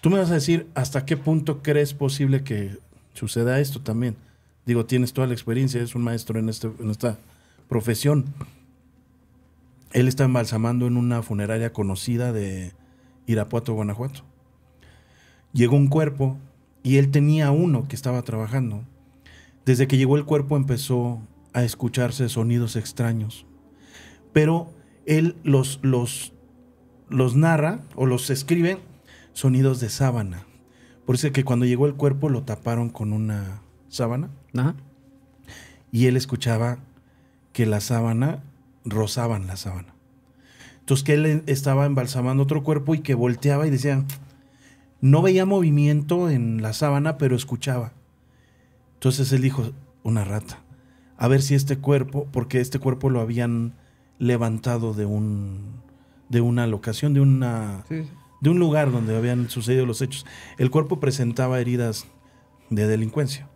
Tú me vas a decir hasta qué punto crees posible que suceda esto también. Digo, tienes toda la experiencia, es un maestro en, este, en esta profesión. Él está embalsamando en una funeraria conocida de Irapuato, Guanajuato. Llegó un cuerpo y él tenía uno que estaba trabajando. Desde que llegó el cuerpo empezó a escucharse sonidos extraños, pero él los, los, los narra o los escribe sonidos de sábana. Por eso es que cuando llegó el cuerpo lo taparon con una sábana. Ajá. Y él escuchaba que la sábana rozaban la sábana. Entonces que él estaba embalsamando otro cuerpo y que volteaba y decía, no veía movimiento en la sábana, pero escuchaba. Entonces él dijo, una rata, a ver si este cuerpo, porque este cuerpo lo habían levantado de un de una locación, de una de un lugar donde habían sucedido los hechos. El cuerpo presentaba heridas de delincuencia.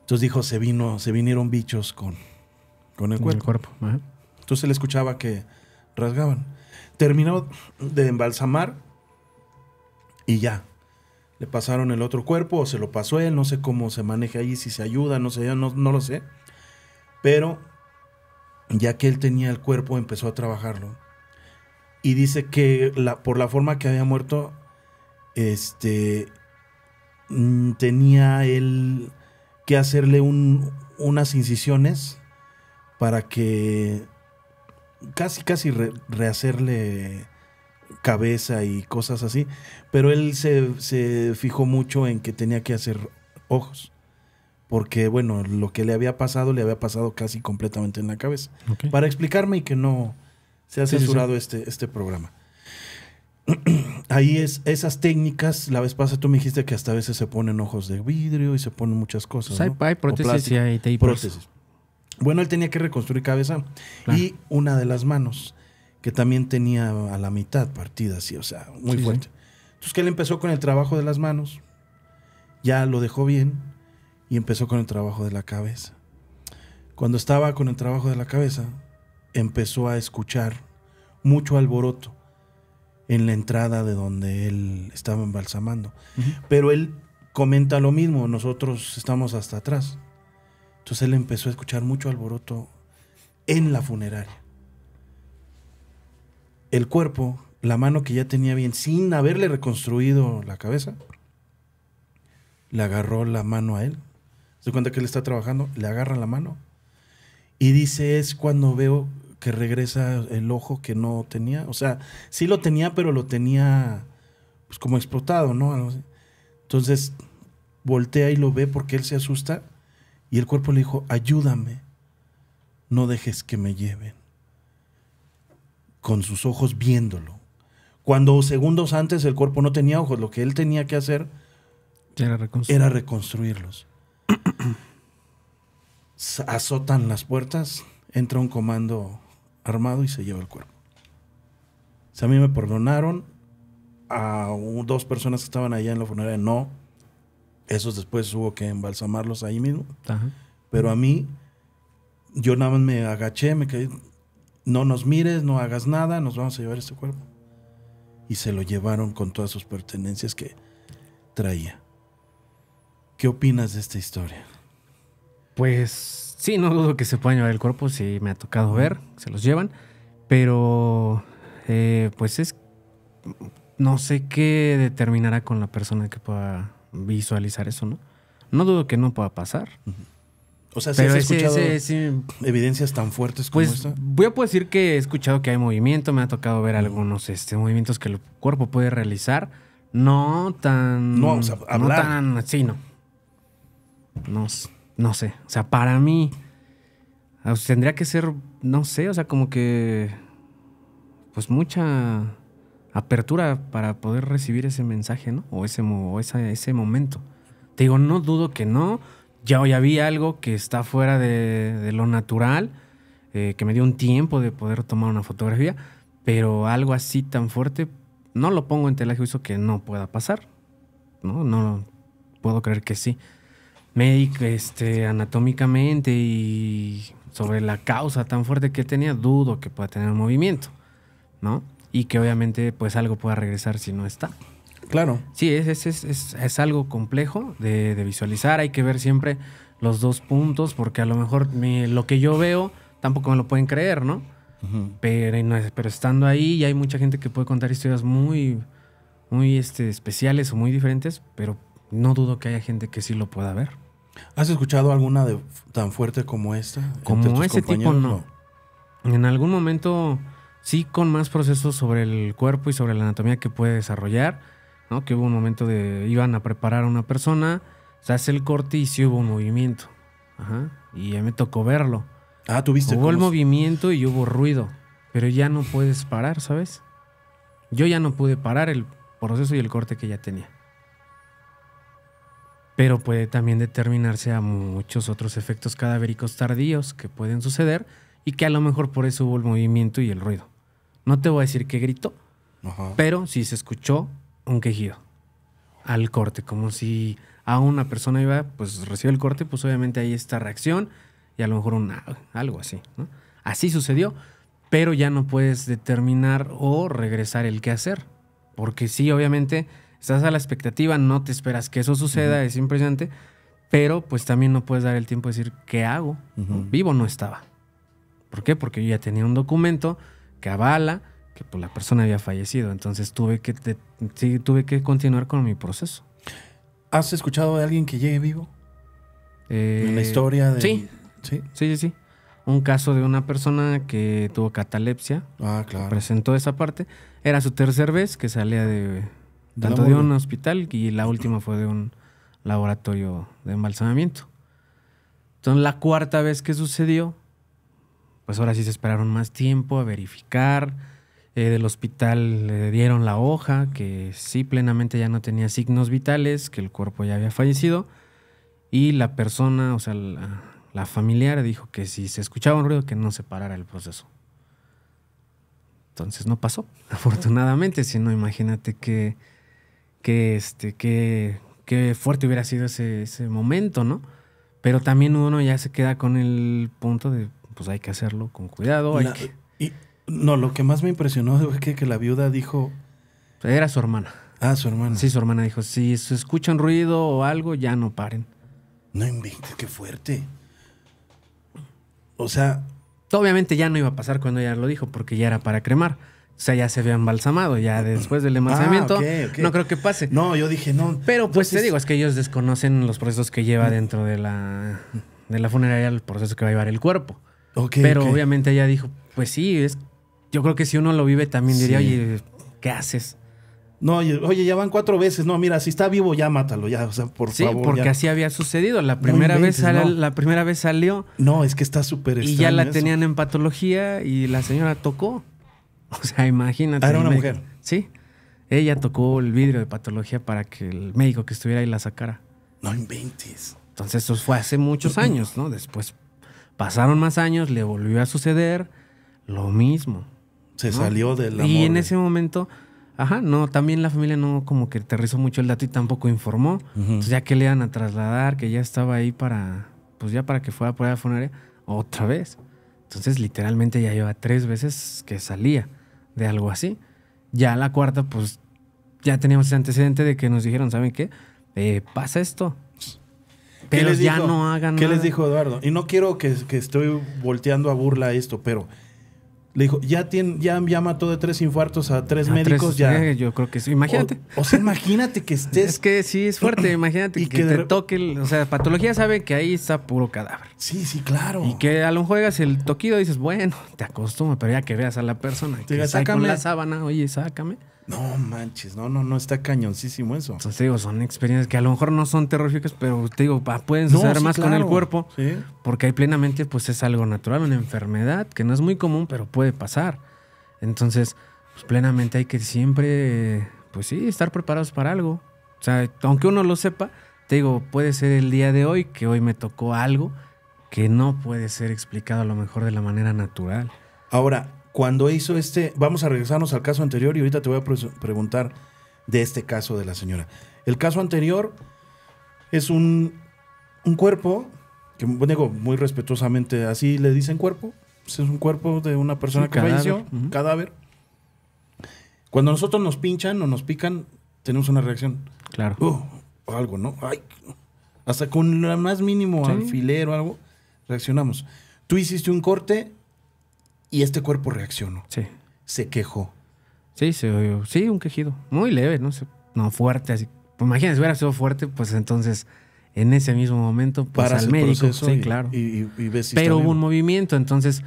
Entonces dijo, se vino, se vinieron bichos con, con el cuerpo. El cuerpo. Entonces le escuchaba que rasgaban. Terminó de embalsamar y ya. Le pasaron el otro cuerpo o se lo pasó él, no sé cómo se maneja ahí, si se ayuda, no sé, no, no lo sé. Pero ya que él tenía el cuerpo, empezó a trabajarlo. Y dice que por la forma que había muerto, este, mm, tenía él que hacerle unas incisiones para que casi, casi rehacerle cabeza y cosas así. Pero él se, se fijó mucho en que tenía que hacer ojos porque bueno, lo que le había pasado le había pasado casi completamente en la cabeza. Para explicarme y que no se ha censurado Este, este programa. Ahí es, esas técnicas, la vez pasada tú me dijiste que hasta a veces se ponen ojos de vidrio y se ponen muchas cosas. Pues prótesis y prótesis. Bueno, él tenía que reconstruir cabeza y una de las manos, que también tenía a la mitad partida, así, o sea, muy fuerte. Entonces que él empezó con el trabajo de las manos, ya lo dejó bien, y empezó con el trabajo de la cabeza. Cuando estaba con el trabajo de la cabeza, empezó a escuchar mucho alboroto en la entrada de donde él estaba embalsamando. Pero él comenta lo mismo, nosotros estamos hasta atrás. Entonces él empezó a escuchar mucho alboroto en la funeraria. El cuerpo, la mano que ya tenía bien, sin haberle reconstruido la cabeza, le agarró la mano a él se cuenta que él está trabajando, le agarra la mano y dice, es cuando veo que regresa el ojo que no tenía. O sea, sí lo tenía, pero lo tenía pues, como explotado, ¿no? Entonces voltea y lo ve porque él se asusta y el cuerpo le dijo, ayúdame, no dejes que me lleven. Con sus ojos viéndolo. Cuando segundos antes el cuerpo no tenía ojos, lo que él tenía que hacer era reconstruirlos. azotan las puertas, entra un comando armado y se lleva el cuerpo. a mí me perdonaron, a dos personas que estaban allá en la funeraria no, esos después hubo que embalsamarlos ahí mismo, pero a mí, yo nada más me agaché, me quedé, no nos mires, no hagas nada, nos vamos a llevar este cuerpo. Y se lo llevaron con todas sus pertenencias que traía. ¿Qué opinas de esta historia? Pues sí, no dudo que se puedan llevar el cuerpo, sí, me ha tocado ver, se los llevan, pero eh, pues es, no sé qué determinará con la persona que pueda visualizar eso, ¿no? No dudo que no pueda pasar. O sea, ¿se has escuchado evidencias tan fuertes como pues, esta? Voy a poder decir que he escuchado que hay movimiento, me ha tocado ver algunos este, movimientos que el cuerpo puede realizar. No tan. No, vamos a hablar. No tan. Sí, no no, no sé. O sea, para mí ah, pues, tendría que ser, no sé, o sea, como que, pues mucha apertura para poder recibir ese mensaje, ¿no? O ese, ese momento. Te digo, no dudo que no. Ya hoy había algo que está fuera de, lo natural, eh, que me dio un tiempo de poder tomar una fotografía, pero algo así tan fuerte, no lo pongo en tela de juicio que no pueda pasar. No, no puedo creer que sí este, anatómicamente y sobre la causa tan fuerte que tenía, dudo que pueda tener movimiento, ¿no? Y que obviamente pues algo pueda regresar si no está. Claro. Sí, es, es, algo complejo de, visualizar, hay que ver siempre los dos puntos, porque a lo mejor lo que yo veo tampoco me lo pueden creer, ¿no? pero, estando ahí ya hay mucha gente que puede contar historias muy, muy este, especiales o muy diferentes, pero no dudo que haya gente que sí lo pueda ver. ¿Has escuchado alguna tan fuerte como esta? Como ese tipo, no. En algún momento, sí, con más procesos sobre el cuerpo y sobre la anatomía que puede desarrollar, ¿no? Que hubo un momento de iban a preparar a una persona, se hace el corte y sí hubo un movimiento. Ajá. Y me tocó verlo. Ah, tuviste. Hubo el movimiento y hubo ruido, pero ya no puedes parar, ¿sabes? Yo ya no pude parar el proceso y el corte que ya tenía pero puede también determinarse a muchos otros efectos cadavéricos tardíos que pueden suceder y que a lo mejor por eso hubo el movimiento y el ruido. No te voy a decir qué gritó, pero sí se escuchó un quejido al corte, como si a una persona iba, pues recibe el corte, pues obviamente hay esta reacción y a lo mejor un algo así. Así sucedió, pero ya no puedes determinar o regresar el qué hacer, porque sí, obviamente estás a la expectativa, no te esperas que eso suceda, es impresionante, pero pues también no puedes dar el tiempo de decir, ¿qué hago? Vivo no estaba. ¿Por qué? Porque yo ya tenía un documento que avala que pues, la persona había fallecido, entonces tuve que, tuve que continuar con mi proceso. ¿Has escuchado de alguien que llegue vivo? Eh, la historia de... Sí, sí, sí, sí. sí un caso de una persona que tuvo catalepsia. Ah, claro. Presentó esa parte. Era su tercera vez que salía de, tanto de un hospital y la última fue de un laboratorio de embalsamamiento. Entonces la cuarta vez que sucedió, pues ahora sí se esperaron más tiempo a verificar. Eh, del hospital le dieron la hoja que sí plenamente ya no tenía signos vitales, que el cuerpo ya había fallecido. Y la persona, o sea, la, familiar dijo que si se escuchaba un ruido que no se parara el proceso. Entonces no pasó, afortunadamente, sino imagínate que que este, que, fuerte hubiera sido ese, ese momento, ¿no? Pero también uno ya se queda con el punto de, pues hay que hacerlo con cuidado. que... y, no, lo que más me impresionó fue que, que, la viuda dijo... Era su hermana. Ah, su hermana. Sí, su hermana dijo, si se escucha un ruido o algo, ya no paren. No inventes, qué fuerte. O sea... Obviamente ya no iba a pasar cuando ella lo dijo, porque ya era para cremar. O sea, ya se había embalsamado, ya ah, después del ah, embalsamamiento No creo que pase. No, yo dije no. Pero pues te digo, es que ellos desconocen los procesos que lleva mm. dentro de la, de la funeraria, el proceso que va a llevar el cuerpo. Pero obviamente ella dijo, pues sí, es, yo creo que si uno lo vive también diría, oye, ¿qué haces? No, oye, ya van cuatro veces. No, mira, si está vivo ya mátalo, ya, o sea, por sí, favor. Sí, porque así había sucedido. La primera, vez la primera vez salió. No, es que está súper Y ya la tenían en patología y la señora tocó. O sea, imagínate. Ah, era una mujer. Sí. Ella tocó el vidrio de patología para que el médico que estuviera ahí la sacara. No inventes. Entonces, eso fue hace muchos años, ¿no? Después pasaron más años, le volvió a suceder lo mismo. Se salió del la. Y en ese momento, ajá, no, también la familia no como que aterrizó mucho el dato y tampoco informó. Entonces, ya que le iban a trasladar, que ya estaba ahí para, pues ya para que fuera a prueba funeraria, e otra vez. Entonces, literalmente ya lleva tres veces que salía de algo así. Ya la cuarta, pues ya teníamos ese antecedente de que nos dijeron, ¿saben qué? Eh, pasa esto. Pero ya no hagan ¿Qué les dijo Eduardo? Y no quiero que, que estoy volteando a burla esto, pero le dijo, ya, tiene, ya, mató de tres infartos a tres médicos, ya. Eh, yo creo que sí. Imagínate. O, sea, imagínate que estés. Es que sí, es fuerte. Imagínate y que, te toque. o sea, patología sabe que ahí está puro cadáver. Sí, sí, claro. Y que a lo mejor juegas el toquido y dices, bueno, te acostumbras, pero ya que veas a la persona. Que Diga, sácame. Con la sábana, oye, sácame. No manches, no, no, no, está cañoncísimo eso. Entonces pues digo, son experiencias que a lo mejor no son terroríficas, pero te digo, pueden suceder más con el cuerpo. Porque ahí plenamente pues es algo natural, una enfermedad que no es muy común, pero puede pasar. Entonces, pues plenamente hay que siempre, pues sí, estar preparados para algo. O sea, aunque uno lo sepa, te digo, puede ser el día de hoy que hoy me tocó algo que no puede ser explicado a lo mejor de la manera natural. Ahora, cuando hizo este, vamos a regresarnos al caso anterior y ahorita te voy a preguntar de este caso de la señora. El caso anterior es un, un cuerpo, que digo muy respetuosamente así le dicen cuerpo, pues es un cuerpo de una persona que cadáver. falleció, cadáver. Cuando nosotros nos pinchan o nos pican, tenemos una reacción. Claro. Uh, algo, ¿no? hasta con el más mínimo alfiler o algo, reaccionamos. Tú hiciste un corte y este cuerpo reaccionó. Sí. Se quejó. Sí, se oyó. Sí, un quejido. Muy leve, ¿no? no fuerte, así. Pues hubiera sido fuerte, pues entonces en ese mismo momento, pues, Para el al médico. Sí, claro. Pero hubo un movimiento, entonces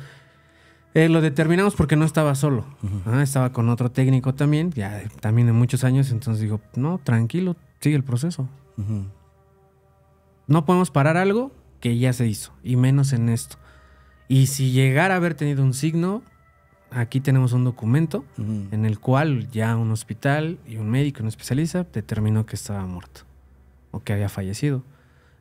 eh, lo determinamos porque no estaba solo. estaba con otro técnico también, ya también en muchos años. Entonces digo, no, tranquilo, sigue el proceso. No podemos parar algo que ya se hizo, y menos en esto. Y si llegara a haber tenido un signo, aquí tenemos un documento en el cual ya un hospital y un médico, un especialista, determinó que estaba muerto o que había fallecido.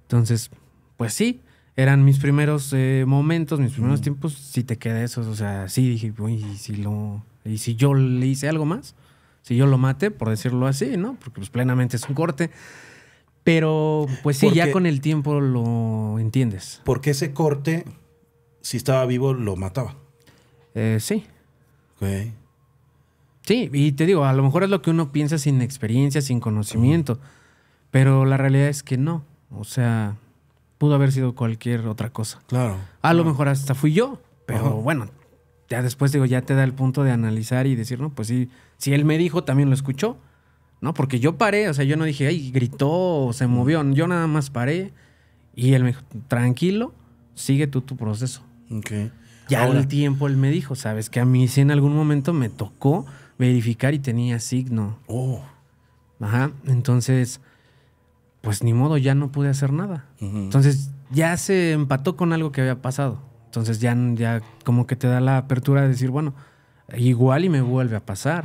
Entonces, pues sí, eran mis primeros eh, momentos, mis primeros tiempos, si te queda eso, o sea, sí dije, y si lo y si yo le hice algo más, si yo lo maté, por decirlo así, ¿no? Porque pues plenamente es un corte. Pero pues sí, ya con el tiempo lo entiendes. Porque ese corte si estaba vivo, lo mataba. Eh, sí. Sí, y te digo, a lo mejor es lo que uno piensa sin experiencia, sin conocimiento, pero la realidad es que no. O sea, pudo haber sido cualquier otra cosa. Claro. A lo mejor hasta fui yo, pero bueno, ya después digo, ya te da el punto de analizar y decir, no, pues sí, si él me dijo, también lo escuchó. No, porque yo paré, o sea, yo no dije, ay, gritó o se movió, yo nada más paré y él me dijo, tranquilo, sigue tú tu proceso. Ya el al tiempo él me dijo, sabes que a mí sí en algún momento me tocó verificar y tenía signo. Oh. Ajá. Entonces, pues ni modo, ya no pude hacer nada. Entonces, ya se empató con algo que había pasado. Entonces, ya, ya como que te da la apertura de decir, bueno, igual y me vuelve a pasar,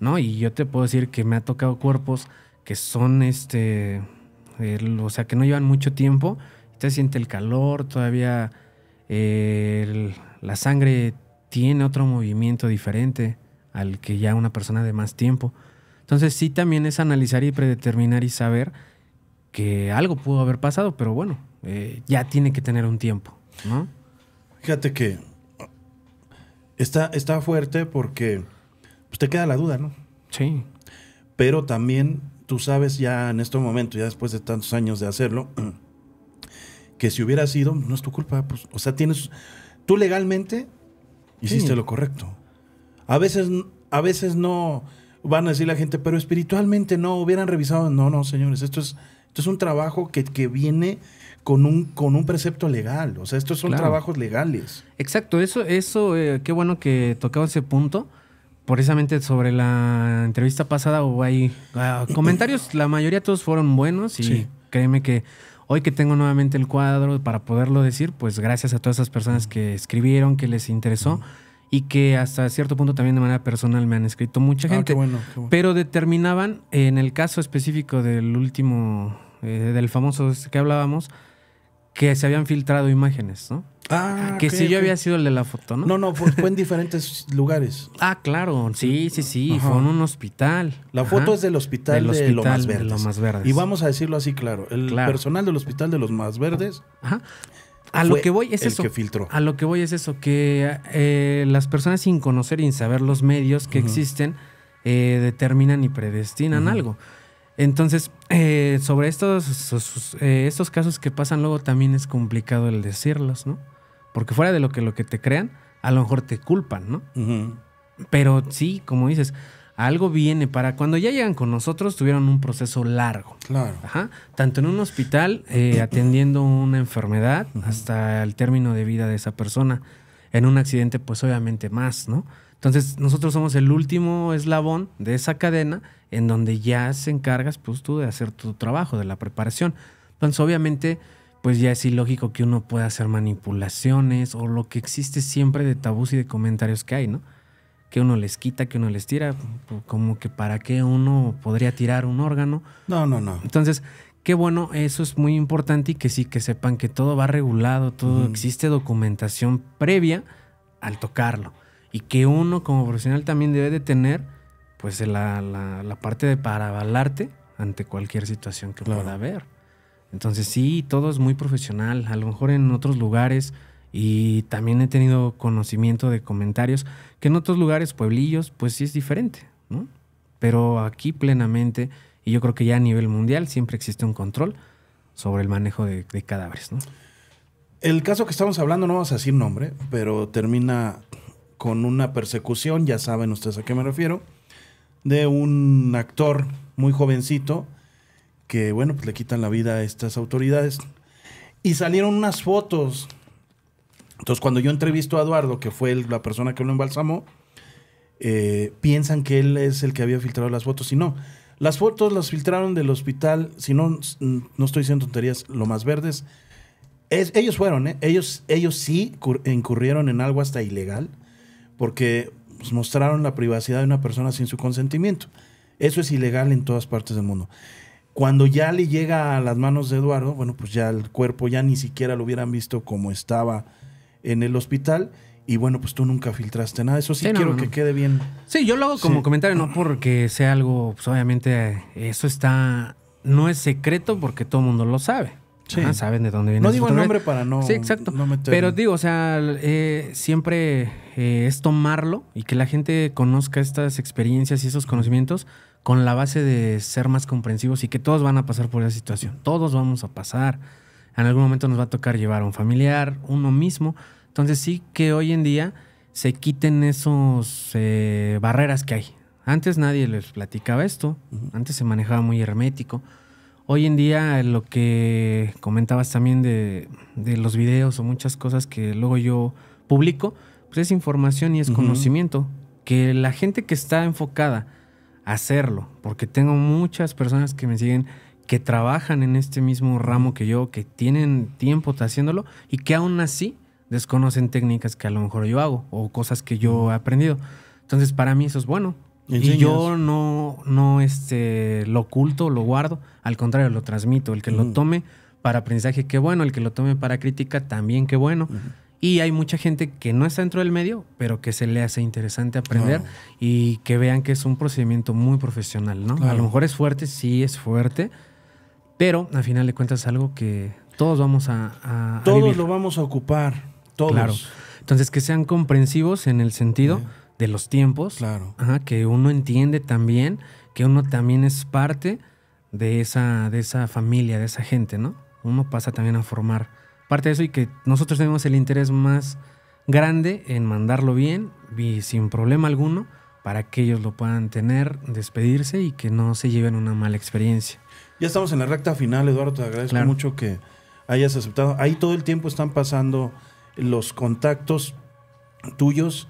¿no? Y yo te puedo decir que me ha tocado cuerpos que son, este, o sea, que no llevan mucho tiempo. Te siente el calor, todavía la sangre tiene otro movimiento diferente al que ya una persona de más tiempo. Entonces sí también es analizar y predeterminar y saber que algo pudo haber pasado, pero bueno, eh, ya tiene que tener un tiempo, ¿no? Fíjate que está, está fuerte porque pues, te queda la duda, ¿no? Sí. Pero también tú sabes ya en este momento, ya después de tantos años de hacerlo, que si hubiera sido, no es tu culpa. Pues, o sea, tienes. Tú legalmente hiciste lo correcto. A veces, a veces no van a decir la gente, pero espiritualmente no, hubieran revisado. No, no, señores, esto es, es un trabajo que, viene con un, con un precepto legal. O sea, estos son trabajos legales. Exacto, eso, eso eh, qué bueno que tocaba ese punto. Precisamente sobre la entrevista pasada hubo ahí ah, comentarios, la mayoría todos fueron buenos y créeme que Hoy que tengo nuevamente el cuadro para poderlo decir, pues gracias a todas esas personas que escribieron, que les interesó. y que hasta cierto punto también de manera personal me han escrito mucha ah, gente. Pero determinaban, en el caso específico del último, eh, del famoso este que hablábamos, que se habían filtrado imágenes, ¿no? Ah, ah que si yo había sido el de la foto, ¿no? No, no, fue, en diferentes lugares. Ah, claro, sí, sí, sí, fue en un hospital. La foto es del hospital, de, los más Verdes. Y vamos a decirlo así, claro, el personal del hospital de los Más Verdes. Ajá. A lo que voy es eso. Que A lo que voy es eso, que eh, las personas sin conocer y sin saber los medios que existen eh, determinan y predestinan algo. Entonces, eh, sobre estos, estos casos que pasan luego también es complicado el decirlos, ¿no? Porque fuera de lo que, lo que te crean, a lo mejor te culpan, ¿no? Pero sí, como dices, algo viene para cuando ya llegan con nosotros, tuvieron un proceso largo. Claro. Ajá. Tanto en un hospital, eh, atendiendo una enfermedad, hasta el término de vida de esa persona. En un accidente, pues obviamente más, ¿no? Entonces, nosotros somos el último eslabón de esa cadena en donde ya se encargas, pues tú, de hacer tu trabajo, de la preparación. Entonces, obviamente, pues ya es ilógico que uno pueda hacer manipulaciones o lo que existe siempre de tabús y de comentarios que hay, ¿no? Que uno les quita, que uno les tira, pues, como que para qué uno podría tirar un órgano. No, no, no. Entonces, qué bueno, eso es muy importante y que sí, que sepan que todo va regulado, todo existe documentación previa al tocarlo y que uno como profesional también debe de tener pues la, la, parte de para avalarte ante cualquier situación que pueda haber. Entonces sí, todo es muy profesional, a lo mejor en otros lugares y también he tenido conocimiento de comentarios que en otros lugares, pueblillos, pues sí es diferente, ¿no? Pero aquí plenamente, y yo creo que ya a nivel mundial siempre existe un control sobre el manejo de, cadáveres, ¿no? El caso que estamos hablando, no vamos a decir nombre, pero termina con una persecución, ya saben ustedes a qué me refiero, de un actor muy jovencito que bueno, pues le quitan la vida a estas autoridades. Y salieron unas fotos. Entonces, cuando yo entrevisto a Eduardo, que fue la persona que lo embalsamó, eh, piensan que él es el que había filtrado las fotos. Y no, las fotos las filtraron del hospital, si no, no estoy diciendo tonterías, lo más verdes. Es, ellos fueron, ¿eh? ellos, ellos sí incurrieron en algo hasta ilegal, porque pues, mostraron la privacidad de una persona sin su consentimiento. Eso es ilegal en todas partes del mundo. Cuando ya le llega a las manos de Eduardo, bueno, pues ya el cuerpo ya ni siquiera lo hubieran visto como estaba en el hospital. Y bueno, pues tú nunca filtraste nada. Eso sí, quiero que quede bien. Sí, yo lo hago como comentario, no porque sea algo, pues obviamente eso está, no es secreto porque todo el mundo lo sabe. Sí. saben de dónde viene. No digo el nombre para no. Sí, exacto. Pero digo, o sea, eh, siempre eh, es tomarlo y que la gente conozca estas experiencias y esos conocimientos con la base de ser más comprensivos y que todos van a pasar por esa situación. Todos vamos a pasar. En algún momento nos va a tocar llevar a un familiar, uno mismo. Entonces sí que hoy en día se quiten esas eh, barreras que hay. Antes nadie les platicaba esto, antes se manejaba muy hermético. Hoy en día lo que comentabas también de, los videos o muchas cosas que luego yo publico, pues es información y es conocimiento. Que la gente que está enfocada hacerlo, porque tengo muchas personas que me siguen que trabajan en este mismo ramo que yo, que tienen tiempo haciéndolo y que aún así desconocen técnicas que a lo mejor yo hago o cosas que yo he aprendido. Entonces, para mí eso es bueno. Y yo no, no este, lo oculto, lo guardo, al contrario, lo transmito. El que lo mm. tome para aprendizaje, qué bueno. El que lo tome para crítica, también qué bueno. Y hay mucha gente que no está dentro del medio, pero que se le hace interesante aprender y que vean que es un procedimiento muy profesional, ¿no? A lo mejor es fuerte, sí es fuerte, pero al final de cuentas es algo que todos vamos a... todos lo vamos a ocupar, todos. Claro. Entonces, que sean comprensivos en el sentido de los tiempos, claro. que uno entiende también, que uno también es parte de esa, de esa familia, de esa gente, ¿no? Uno pasa también a formar parte de eso y que nosotros tenemos el interés más grande en mandarlo bien y sin problema alguno para que ellos lo puedan tener, despedirse y que no se lleven una mala experiencia. Ya estamos en la recta final, Eduardo, te agradezco mucho que hayas aceptado. Ahí todo el tiempo están pasando los contactos tuyos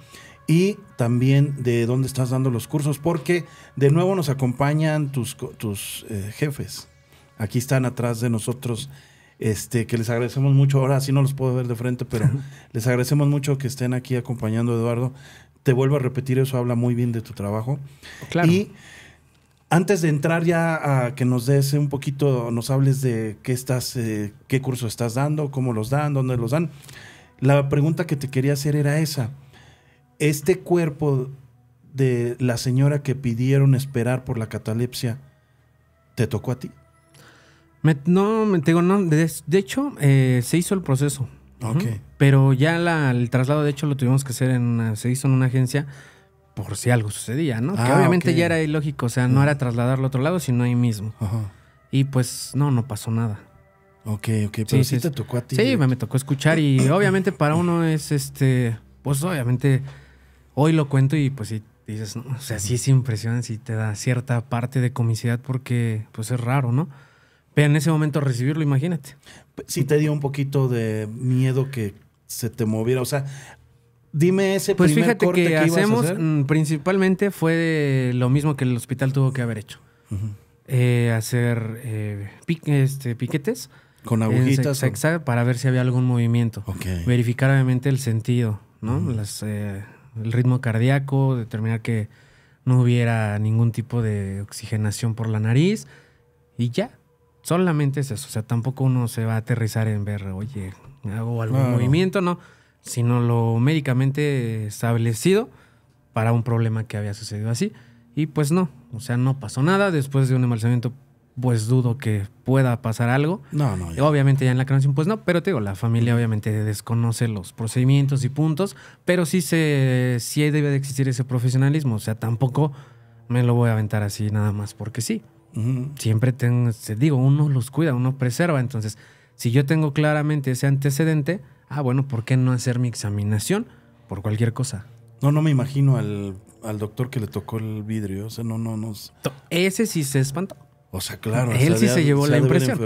y también de dónde estás dando los cursos, porque de nuevo nos acompañan tus, tus eh, jefes. Aquí están atrás de nosotros este, que les agradecemos mucho. Ahora sí no los puedo ver de frente, pero les agradecemos mucho que estén aquí acompañando a Eduardo. Te vuelvo a repetir, eso habla muy bien de tu trabajo. Y antes de entrar ya a que nos des un poquito, nos hables de qué estás, eh, qué curso estás dando, cómo los dan, dónde los dan. La pregunta que te quería hacer era esa. Este cuerpo de la señora que pidieron esperar por la catalepsia, ¿te tocó a ti? no, me, digo, no. De, hecho, eh, se hizo el proceso. Ok. Pero ya la, el traslado, de hecho, lo tuvimos que hacer en se hizo en una agencia por si algo sucedía, ¿no? que ah, obviamente ya era ilógico, o sea, no era trasladarlo al otro lado, sino ahí mismo. Ajá. Y pues, no, no pasó nada. Ok, ok, pero sí, te tocó a ti. Sí, me tocó escuchar y obviamente para uno es este, pues obviamente hoy lo cuento y pues sí, dices, o sea, sí es impresión, sí te da cierta parte de comicidad porque pues es raro, ¿no? Pero en ese momento recibirlo, imagínate. Si pues, te dio un poquito de miedo que se te moviera. O sea, dime ese pues primer corte que, que hacemos mm, principalmente fue lo mismo que el hospital tuvo que haber hecho. Eh, hacer eh, este, piquetes. Con agujitas. para ver si había algún movimiento. Verificar obviamente el sentido, ¿no? Eh, el ritmo cardíaco, determinar que no hubiera ningún tipo de oxigenación por la nariz y ya. Solamente eso. O sea, tampoco uno se va a aterrizar en ver, oye, hago algún movimiento, no. Sino lo médicamente establecido para un problema que había sucedido así. Y pues no. O sea, no pasó nada. Después de un embalsamiento, pues dudo que pueda pasar algo. No, no. Obviamente ya en la creación, pues no, pero te digo, la familia obviamente desconoce los procedimientos y puntos, pero sí se sí debe de existir ese profesionalismo, o sea, tampoco me lo voy a aventar así nada más porque sí siempre tengo, digo, uno los cuida, uno preserva. Entonces, si yo tengo claramente ese antecedente, ah, bueno, ¿por qué no hacer mi examinación por cualquier cosa? No, no me imagino al, doctor que le tocó el vidrio. O sea, no, no, no. Ese sí se espantó. O sea, claro. Él sí se llevó la impresión.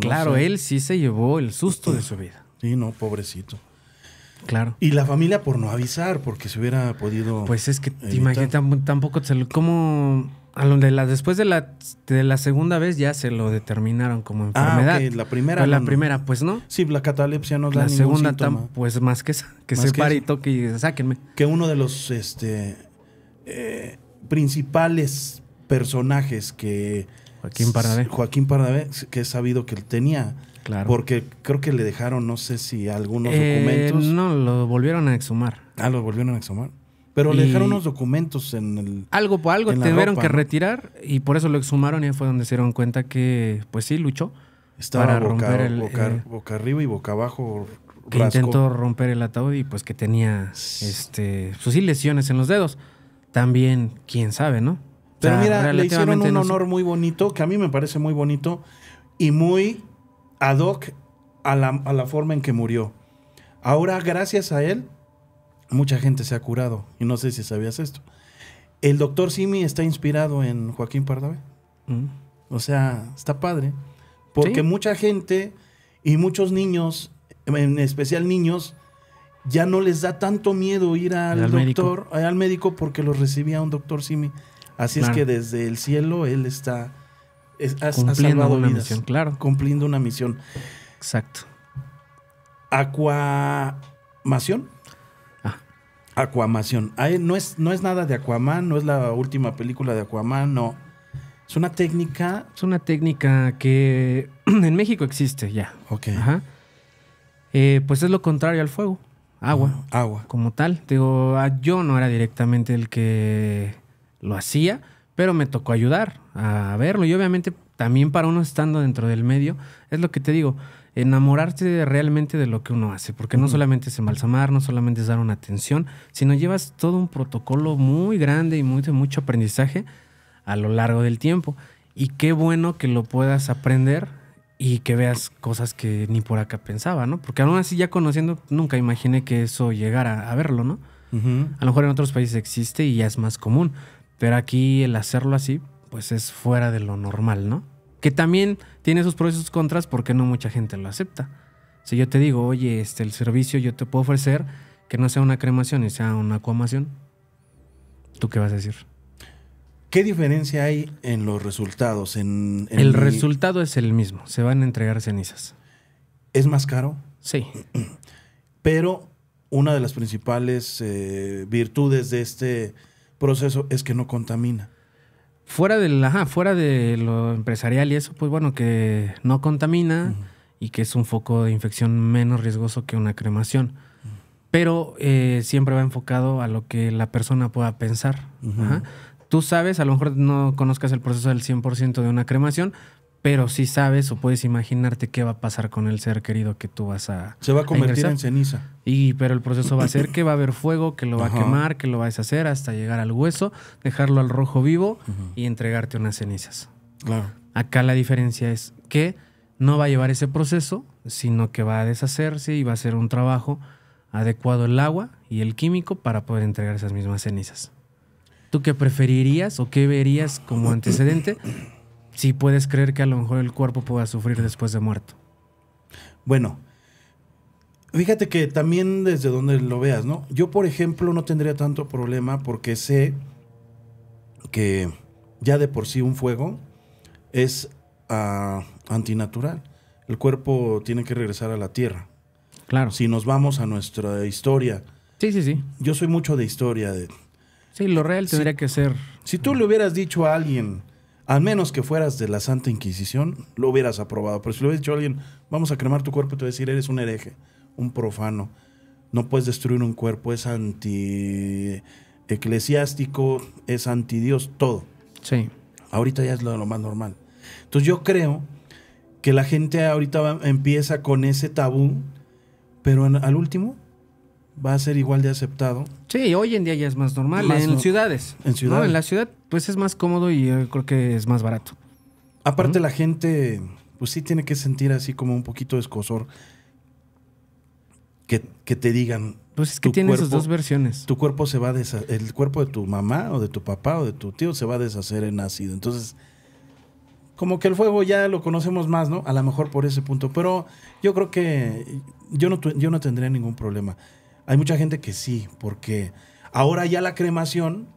claro, él sí se llevó el susto de su vida. Sí, no, pobrecito. Claro. Y la familia por no avisar, porque se hubiera podido. Pues es que, imagínate, tampoco se ¿Cómo.? A de la, después de la, la segunda vez ya se lo determinaron como ah, enfermedad. Ah, la primera. Pues la no, primera, pues no. Sí, la catalepsia no la da La segunda, pues más que esa, que se que pare y toque y sáquenme. Que uno de los este, eh, principales personajes que. Joaquín Pardavé. Joaquín Pardavé, que he sabido que él tenía. Claro. Porque creo que le dejaron, no sé si algunos eh, documentos. No, lo volvieron a exhumar. Ah, lo volvieron a exhumar. Pero le dejaron unos documentos en el. Algo por algo tuvieron que retirar y por eso lo exhumaron y fue donde se dieron cuenta que, pues sí, luchó. Estaba para boca, romper el, boca, eh, boca, arriba y boca abajo. Que intentó romper el ataúd y pues que tenía este, sus pues lesiones en los dedos. También, quién sabe, ¿no? Pero mira, le hicieron un honor muy bonito, que a mí me parece muy bonito y muy ad hoc a la, a la forma en que murió. Ahora, gracias a él, mucha gente se ha curado, y no sé si sabías esto. El doctor Simi está inspirado en Joaquín Pardavé. Mm. O sea, está padre. Porque mucha gente y muchos niños, en especial niños, ya no les da tanto miedo ir al, doctor, al médico, porque los recibía un doctor Simi. Así es que desde el cielo él está ha, cumpliendo una vidas, misión, claro. Cumpliendo una misión. Exacto. Acuamación. Aquamación. No es, no es nada de Aquaman, no es la última película de Aquaman, no. Es una técnica. Es una técnica que en México existe ya. Ok. Ajá. Eh, pues es lo contrario al fuego. Agua. Ah, agua. Como tal. Digo, ah, yo no era directamente el que lo hacía, pero me tocó ayudar a verlo. Y obviamente también para uno estando dentro del medio, es lo que te digo enamorarte realmente de lo que uno hace, porque no solamente es embalsamar, no solamente es dar una atención, sino llevas todo un protocolo muy grande y muy, de mucho aprendizaje a lo largo del tiempo. Y qué bueno que lo puedas aprender y que veas cosas que ni por acá pensaba, ¿no? Porque aún así ya conociendo, nunca imaginé que eso llegara a verlo, ¿no? A lo mejor en otros países existe y ya es más común, pero aquí el hacerlo así, pues es fuera de lo normal, ¿no? que también tiene sus pros y sus contras porque no mucha gente lo acepta. Si yo te digo, oye, este, el servicio yo te puedo ofrecer que no sea una cremación y sea una acuamación, ¿tú qué vas a decir? ¿Qué diferencia hay en los resultados? En, el resultado es el mismo, se van a entregar cenizas. ¿Es más caro? Sí. Pero una de las principales eh, virtudes de este proceso es que no contamina fuera fuera de lo empresarial y eso, pues bueno, que no contamina y que es un foco de infección menos riesgoso que una cremación. Pero eh, siempre va enfocado a lo que la persona pueda pensar. Tú sabes, a lo mejor no conozcas el proceso del 100% de una cremación, pero sí sabes o puedes imaginarte qué va a pasar con el ser querido que tú vas a se va a convertir en ceniza y pero el proceso va a ser que va a haber fuego que lo va a quemar que lo va a deshacer hasta llegar al hueso dejarlo al rojo vivo y entregarte unas cenizas claro acá la diferencia es que no va a llevar ese proceso sino que va a deshacerse y va a ser un trabajo adecuado el agua y el químico para poder entregar esas mismas cenizas ¿Tú qué preferirías o qué verías como antecedente si puedes creer que a lo mejor el cuerpo pueda sufrir después de muerto. Bueno, fíjate que también desde donde lo veas, ¿no? Yo, por ejemplo, no tendría tanto problema porque sé que ya de por sí un fuego es ah, antinatural. El cuerpo tiene que regresar a la tierra. Claro. Si nos vamos a nuestra historia. Sí, sí, sí. Yo soy mucho de historia. Sí, lo real tendría que ser. Si tú le hubieras dicho a alguien al menos que fueras de la Santa Inquisición, lo hubieras aprobado. Pero si le hubiera dicho a alguien, vamos a cremar tu cuerpo, te voy a decir, eres un hereje, un profano. No puedes destruir un cuerpo, es anti eclesiástico, es anti Dios, todo. Sí. Ahorita ya es lo, más normal. Entonces yo creo que la gente ahorita empieza con ese tabú, pero al último va a ser igual de aceptado. Sí, hoy en día ya es más normal en ciudades. En ciudades. No, en la ciudad pues es más cómodo y creo que es más barato. Aparte la gente, pues sí tiene que sentir así como un poquito de escosor. Que, te digan... Pues es que tiene esas dos versiones. Tu cuerpo se va a deshacer, el cuerpo de tu mamá o de tu papá o de tu tío se va a deshacer en ácido. Entonces, como que el fuego ya lo conocemos más, ¿no? A lo mejor por ese punto. Pero yo creo que yo no, yo no tendría ningún problema. Hay mucha gente que sí, porque ahora ya la cremación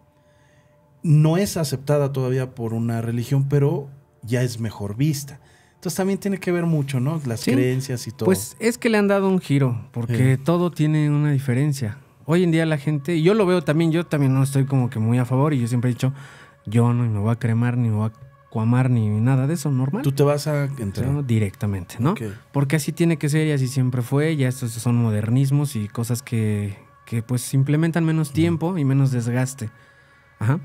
no es aceptada todavía por una religión, pero ya es mejor vista. Entonces también tiene que ver mucho, ¿no? Las creencias y todo. Pues es que le han dado un giro, porque todo tiene una diferencia. Hoy en día la gente, yo lo veo también, yo también no estoy como que muy a favor, y yo siempre he dicho, yo no me voy a cremar, ni me voy a cuamar, ni nada de eso, normal. Tú te vas a entrar. directamente, ¿no? Porque así tiene que ser y así siempre fue, ya estos son modernismos y cosas que, que pues implementan menos tiempo y menos desgaste. Ajá.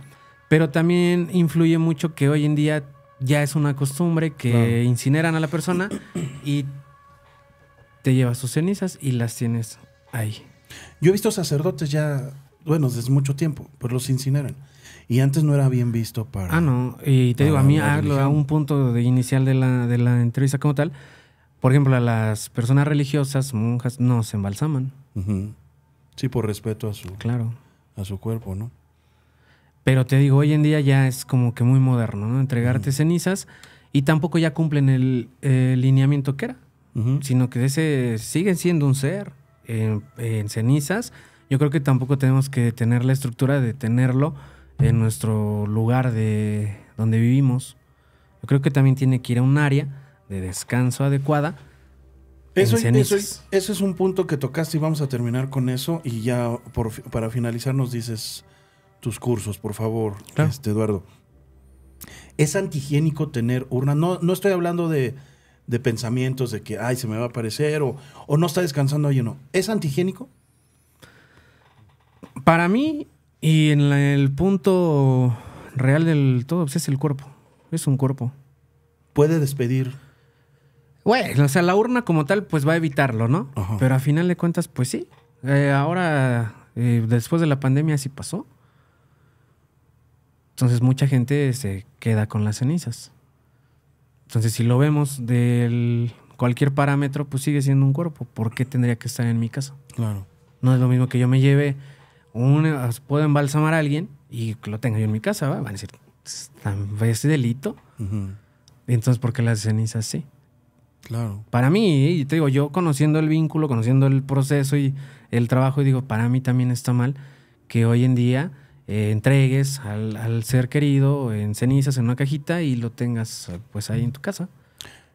Pero también influye mucho que hoy en día ya es una costumbre que incineran a la persona y te llevas sus cenizas y las tienes ahí. Yo he visto sacerdotes ya, bueno, desde mucho tiempo, pues los incineran. Y antes no era bien visto para... Ah, no. Y te digo, a mí a, un punto de inicial de la, de la entrevista como tal, por ejemplo, a las personas religiosas, monjas, no se embalsaman. Sí, por respeto a su, claro. a su cuerpo, ¿no? Pero te digo, hoy en día ya es como que muy moderno, ¿no? Entregarte cenizas y tampoco ya cumplen el, lineamiento que era, sino que ese siguen siendo un ser en, cenizas. Yo creo que tampoco tenemos que tener la estructura de tenerlo en nuestro lugar de donde vivimos. Yo creo que también tiene que ir a un área de descanso adecuada. Eso, eso, eso es un punto que tocaste y vamos a terminar con eso y ya para finalizar nos dices tus cursos, por favor, este, Eduardo. Es antihigiénico tener urna? No, no estoy hablando de, pensamientos de que, ay, se me va a aparecer o, no está descansando ahí o no. ¿Es antihigiénico? Para mí, y en el punto real del todo, pues, es el cuerpo. Es un cuerpo. Puede despedir. o sea, la urna como tal, pues va a evitarlo, ¿no? Pero a final de cuentas, pues sí. Eh, ahora, eh, después de la pandemia, sí pasó. Entonces mucha gente se queda con las cenizas. Entonces si lo vemos del cualquier parámetro, pues sigue siendo un cuerpo. ¿Por qué tendría que estar en mi casa? Claro. No es lo mismo que yo me lleve un... Puedo embalsamar a alguien y lo tengo yo en mi casa, ¿va? van a decir, ¿es delito. Entonces, ¿por qué las cenizas sí? Claro. Para mí, te digo, yo conociendo el vínculo, conociendo el proceso y el trabajo, digo, para mí también está mal que hoy en día eh, entregues al, ser querido en cenizas en una cajita y lo tengas pues ahí en tu casa.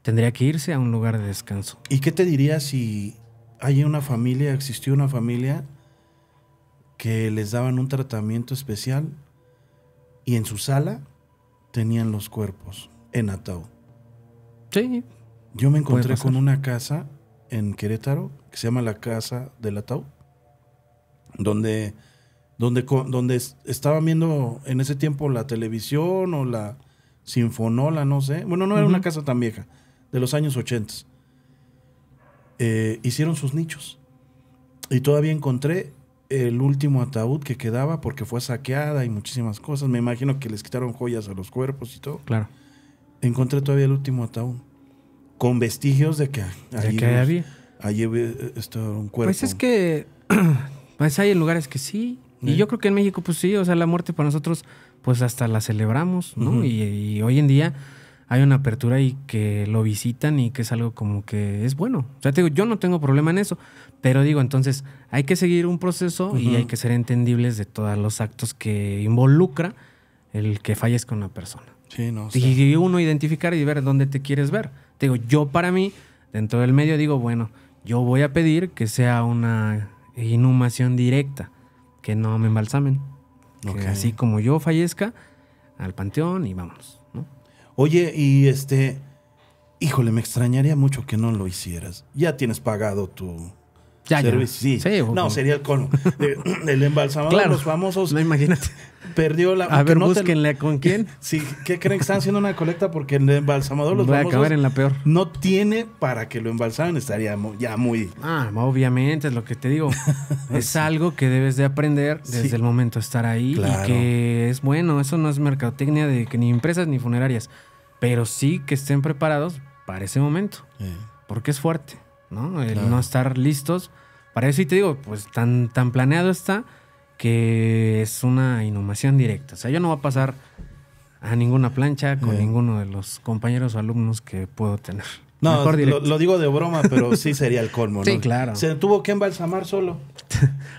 Tendría que irse a un lugar de descanso. ¿Y qué te diría si hay una familia, existió una familia que les daban un tratamiento especial y en su sala tenían los cuerpos en ataúd? Sí. Yo me encontré con una casa en Querétaro que se llama la Casa del Ataúd, donde donde, donde estaban viendo en ese tiempo la televisión o la sinfonola, no sé. Bueno, no era una casa tan vieja, de los años 80. Eh, hicieron sus nichos. Y todavía encontré el último ataúd que quedaba porque fue saqueada y muchísimas cosas. Me imagino que les quitaron joyas a los cuerpos y todo. Claro. Encontré todavía el último ataúd. Con vestigios de que allí, había. Allí estaba un cuerpo. Pues es que. pues hay lugares que sí. Y yo creo que en México, pues sí, o sea, la muerte para nosotros, pues hasta la celebramos, ¿no? y, hoy en día hay una apertura y que lo visitan y que es algo como que es bueno. O sea, te digo, yo no tengo problema en eso, pero digo, entonces hay que seguir un proceso y hay que ser entendibles de todos los actos que involucra el que falles con una persona. Sí, no. Y uno identificar y ver dónde te quieres ver. Te digo, yo para mí, dentro del medio, digo, bueno, yo voy a pedir que sea una inhumación directa que no me embalsamen. Que así como yo fallezca, al panteón y vamos. ¿no? Oye, y este, híjole, me extrañaría mucho que no lo hicieras. Ya tienes pagado tu, Sí. no, sería el cono. el embalsamador los famosos. No, imagínate. Perdió la. A ver, no búsquenle con quién. Sí, ¿qué creen que están haciendo una colecta? Porque el embalsamador los Voy famosos. a acabar en la peor. No tiene para que lo embalsamen, estaría ya muy. Ah, obviamente, es lo que te digo. es algo que debes de aprender desde el momento de estar ahí y que es bueno. Eso no es mercadotecnia de que ni empresas ni funerarias, pero sí que estén preparados para ese momento. Porque es fuerte. ¿no? El no estar listos para eso. Y te digo, pues tan, tan planeado está que es una inhumación directa. O sea, yo no voy a pasar a ninguna plancha con ninguno de los compañeros o alumnos que puedo tener. No, lo, digo de broma, pero sí sería el colmo, Sí, claro. Se tuvo que embalsamar solo.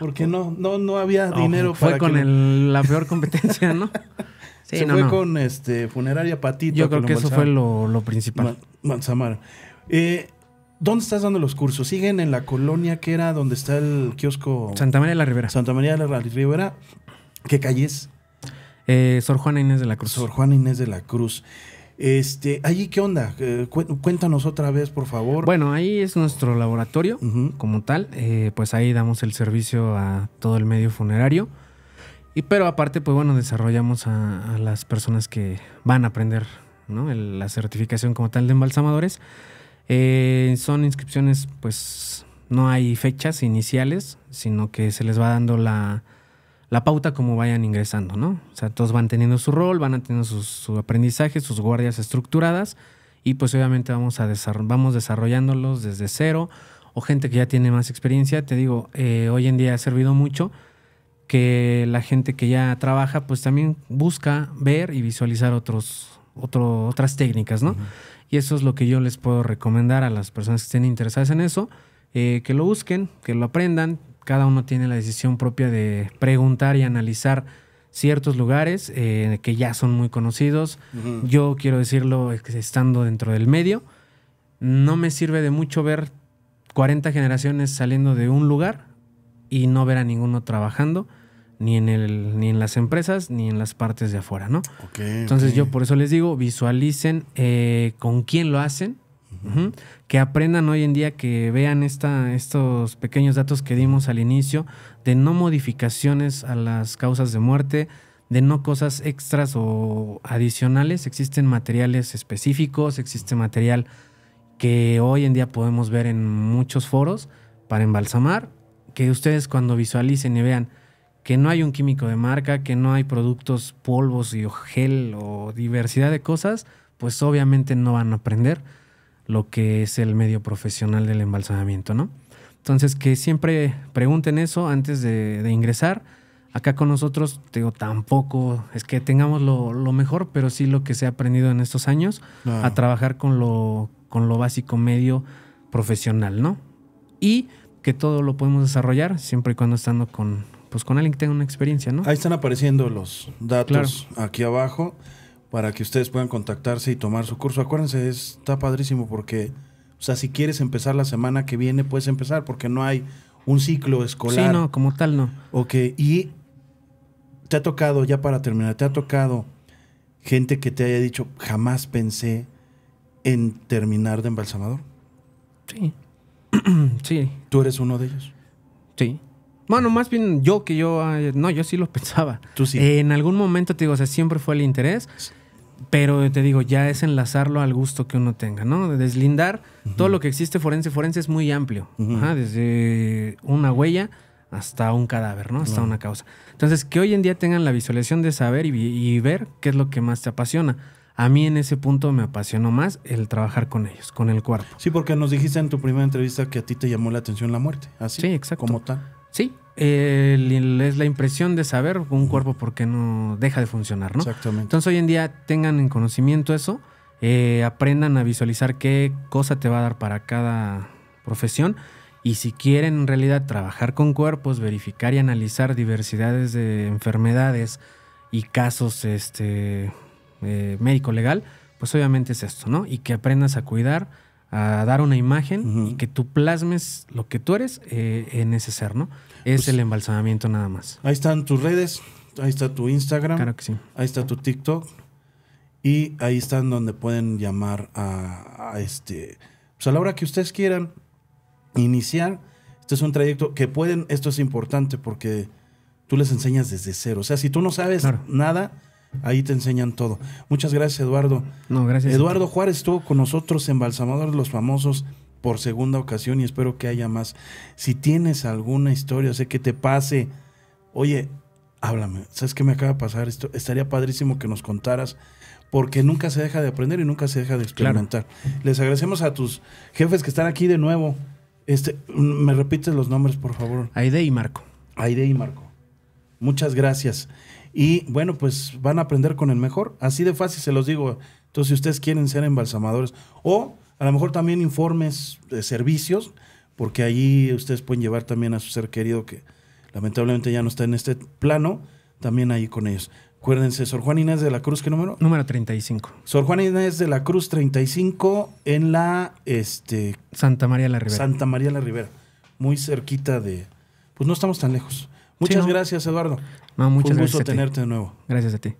Porque no, no, no había oh, dinero fue Fue con la peor competencia, ¿no? Se fue con este funeraria Patito. Yo creo que, eso fue lo, principal. Balsamar. Eh, ¿Dónde estás dando los cursos? ¿Siguen en la colonia que era donde está el kiosco? Santa María de la Ribera. Santa María de la Ribera. ¿Qué calle es? Eh, Sor Juana Inés de la Cruz. Sor Juana Inés de la Cruz. Este, allí qué onda? Eh, cuéntanos otra vez, por favor. Bueno, ahí es nuestro laboratorio como tal. Eh, pues ahí damos el servicio a todo el medio funerario. Y pero aparte, pues bueno, desarrollamos a, las personas que van a aprender, la certificación como tal de embalsamadores. Eh, son inscripciones, pues no hay fechas iniciales, sino que se les va dando la, pauta como vayan ingresando, ¿no? O sea, todos van teniendo su rol, van teniendo su, su aprendizaje, sus guardias estructuradas y pues obviamente vamos, a vamos desarrollándolos desde cero o gente que ya tiene más experiencia. Te digo, eh, hoy en día ha servido mucho que la gente que ya trabaja pues también busca ver y visualizar otros, otras técnicas, ¿no? Y eso es lo que yo les puedo recomendar a las personas que estén interesadas en eso, eh, que lo busquen, que lo aprendan. Cada uno tiene la decisión propia de preguntar y analizar ciertos lugares eh, que ya son muy conocidos. Yo quiero decirlo estando dentro del medio. No me sirve de mucho ver 40 generaciones saliendo de un lugar y no ver a ninguno trabajando ni en, el, ni en las empresas, ni en las partes de afuera, ¿no? Entonces yo por eso les digo, visualicen eh, con quién lo hacen, que aprendan hoy en día, que vean esta, estos pequeños datos que dimos al inicio de no modificaciones a las causas de muerte, de no cosas extras o adicionales. Existen materiales específicos, existe material que hoy en día podemos ver en muchos foros para embalsamar, que ustedes cuando visualicen y vean, que no hay un químico de marca, que no hay productos polvos y o gel o diversidad de cosas, pues obviamente no van a aprender lo que es el medio profesional del embalsamamiento, ¿no? Entonces, que siempre pregunten eso antes de, ingresar. Acá con nosotros, digo, tampoco es que tengamos lo, mejor, pero sí lo que se ha aprendido en estos años a trabajar con lo, con lo básico medio profesional, ¿no? Y que todo lo podemos desarrollar siempre y cuando estando con, pues, con alguien que tenga una experiencia, ¿no? Ahí están apareciendo los datos aquí abajo para que ustedes puedan contactarse y tomar su curso. Acuérdense, está padrísimo porque, o sea, si quieres empezar la semana que viene, puedes empezar porque no hay un ciclo escolar. Sí, no, como tal no. Ok, y te ha tocado, ya para terminar, te ha tocado gente que te haya dicho, jamás pensé en terminar de embalsamador. Sí. sí. ¿Tú eres uno de ellos? Sí. Bueno, más bien yo que yo, no, yo sí lo pensaba. Tú sí. en algún momento te digo, o sea, siempre fue el interés, pero te digo, ya es enlazarlo al gusto que uno tenga, ¿no? De deslindar todo lo que existe forense. Forense es muy amplio, desde una huella hasta un cadáver, ¿no? Hasta una causa. Entonces, que hoy en día tengan la visualización de saber y, ver qué es lo que más te apasiona. A mí en ese punto me apasionó más el trabajar con ellos, con el cuerpo. Sí, porque nos dijiste en tu primera entrevista que a ti te llamó la atención la muerte, así. Sí, exacto. Como tal. Sí, es la impresión de saber un cuerpo por qué no deja de funcionar, ¿no? Exactamente. Entonces hoy en día tengan en conocimiento eso, eh, aprendan a visualizar qué cosa te va a dar para cada profesión y si quieren en realidad trabajar con cuerpos, verificar y analizar diversidades de enfermedades y casos este, eh, médico-legal, pues obviamente es esto, ¿no? Y que aprendas a cuidar a dar una imagen y que tú plasmes lo que tú eres eh, en ese ser, ¿no? Es pues el embalsamamiento nada más. Ahí están tus redes, ahí está tu Instagram, ahí está tu TikTok y ahí están donde pueden llamar a, este, pues a la hora que ustedes quieran iniciar. Este es un trayecto que pueden, esto es importante porque tú les enseñas desde cero. O sea, si tú no sabes nada, Ahí te enseñan todo. Muchas gracias, Eduardo. No, gracias. Eduardo Juárez estuvo con nosotros en Balsamador los Famosos por segunda ocasión y espero que haya más. Si tienes alguna historia, sé que te pase, oye, háblame, ¿sabes qué me acaba de pasar esto? Estaría padrísimo que nos contaras porque nunca se deja de aprender y nunca se deja de experimentar. Les agradecemos a tus jefes que están aquí de nuevo. Este, me repites los nombres, por favor. Aide y Marco. Aide y Marco. Muchas gracias. Y bueno, pues van a aprender con el mejor. Así de fácil se los digo. Entonces, si ustedes quieren ser embalsamadores o a lo mejor también informes de servicios, porque allí ustedes pueden llevar también a su ser querido que lamentablemente ya no está en este plano, también ahí con ellos. Acuérdense, Sor Juan Inés de la Cruz, ¿qué número? Número 35. Sor Juan Inés de la Cruz 35 en la este, Santa María la Rivera. Santa María la Rivera. muy cerquita de... Pues no estamos tan lejos. Muchas gracias, Eduardo. No, muchas Fue un gusto A tenerte de nuevo. Gracias a ti.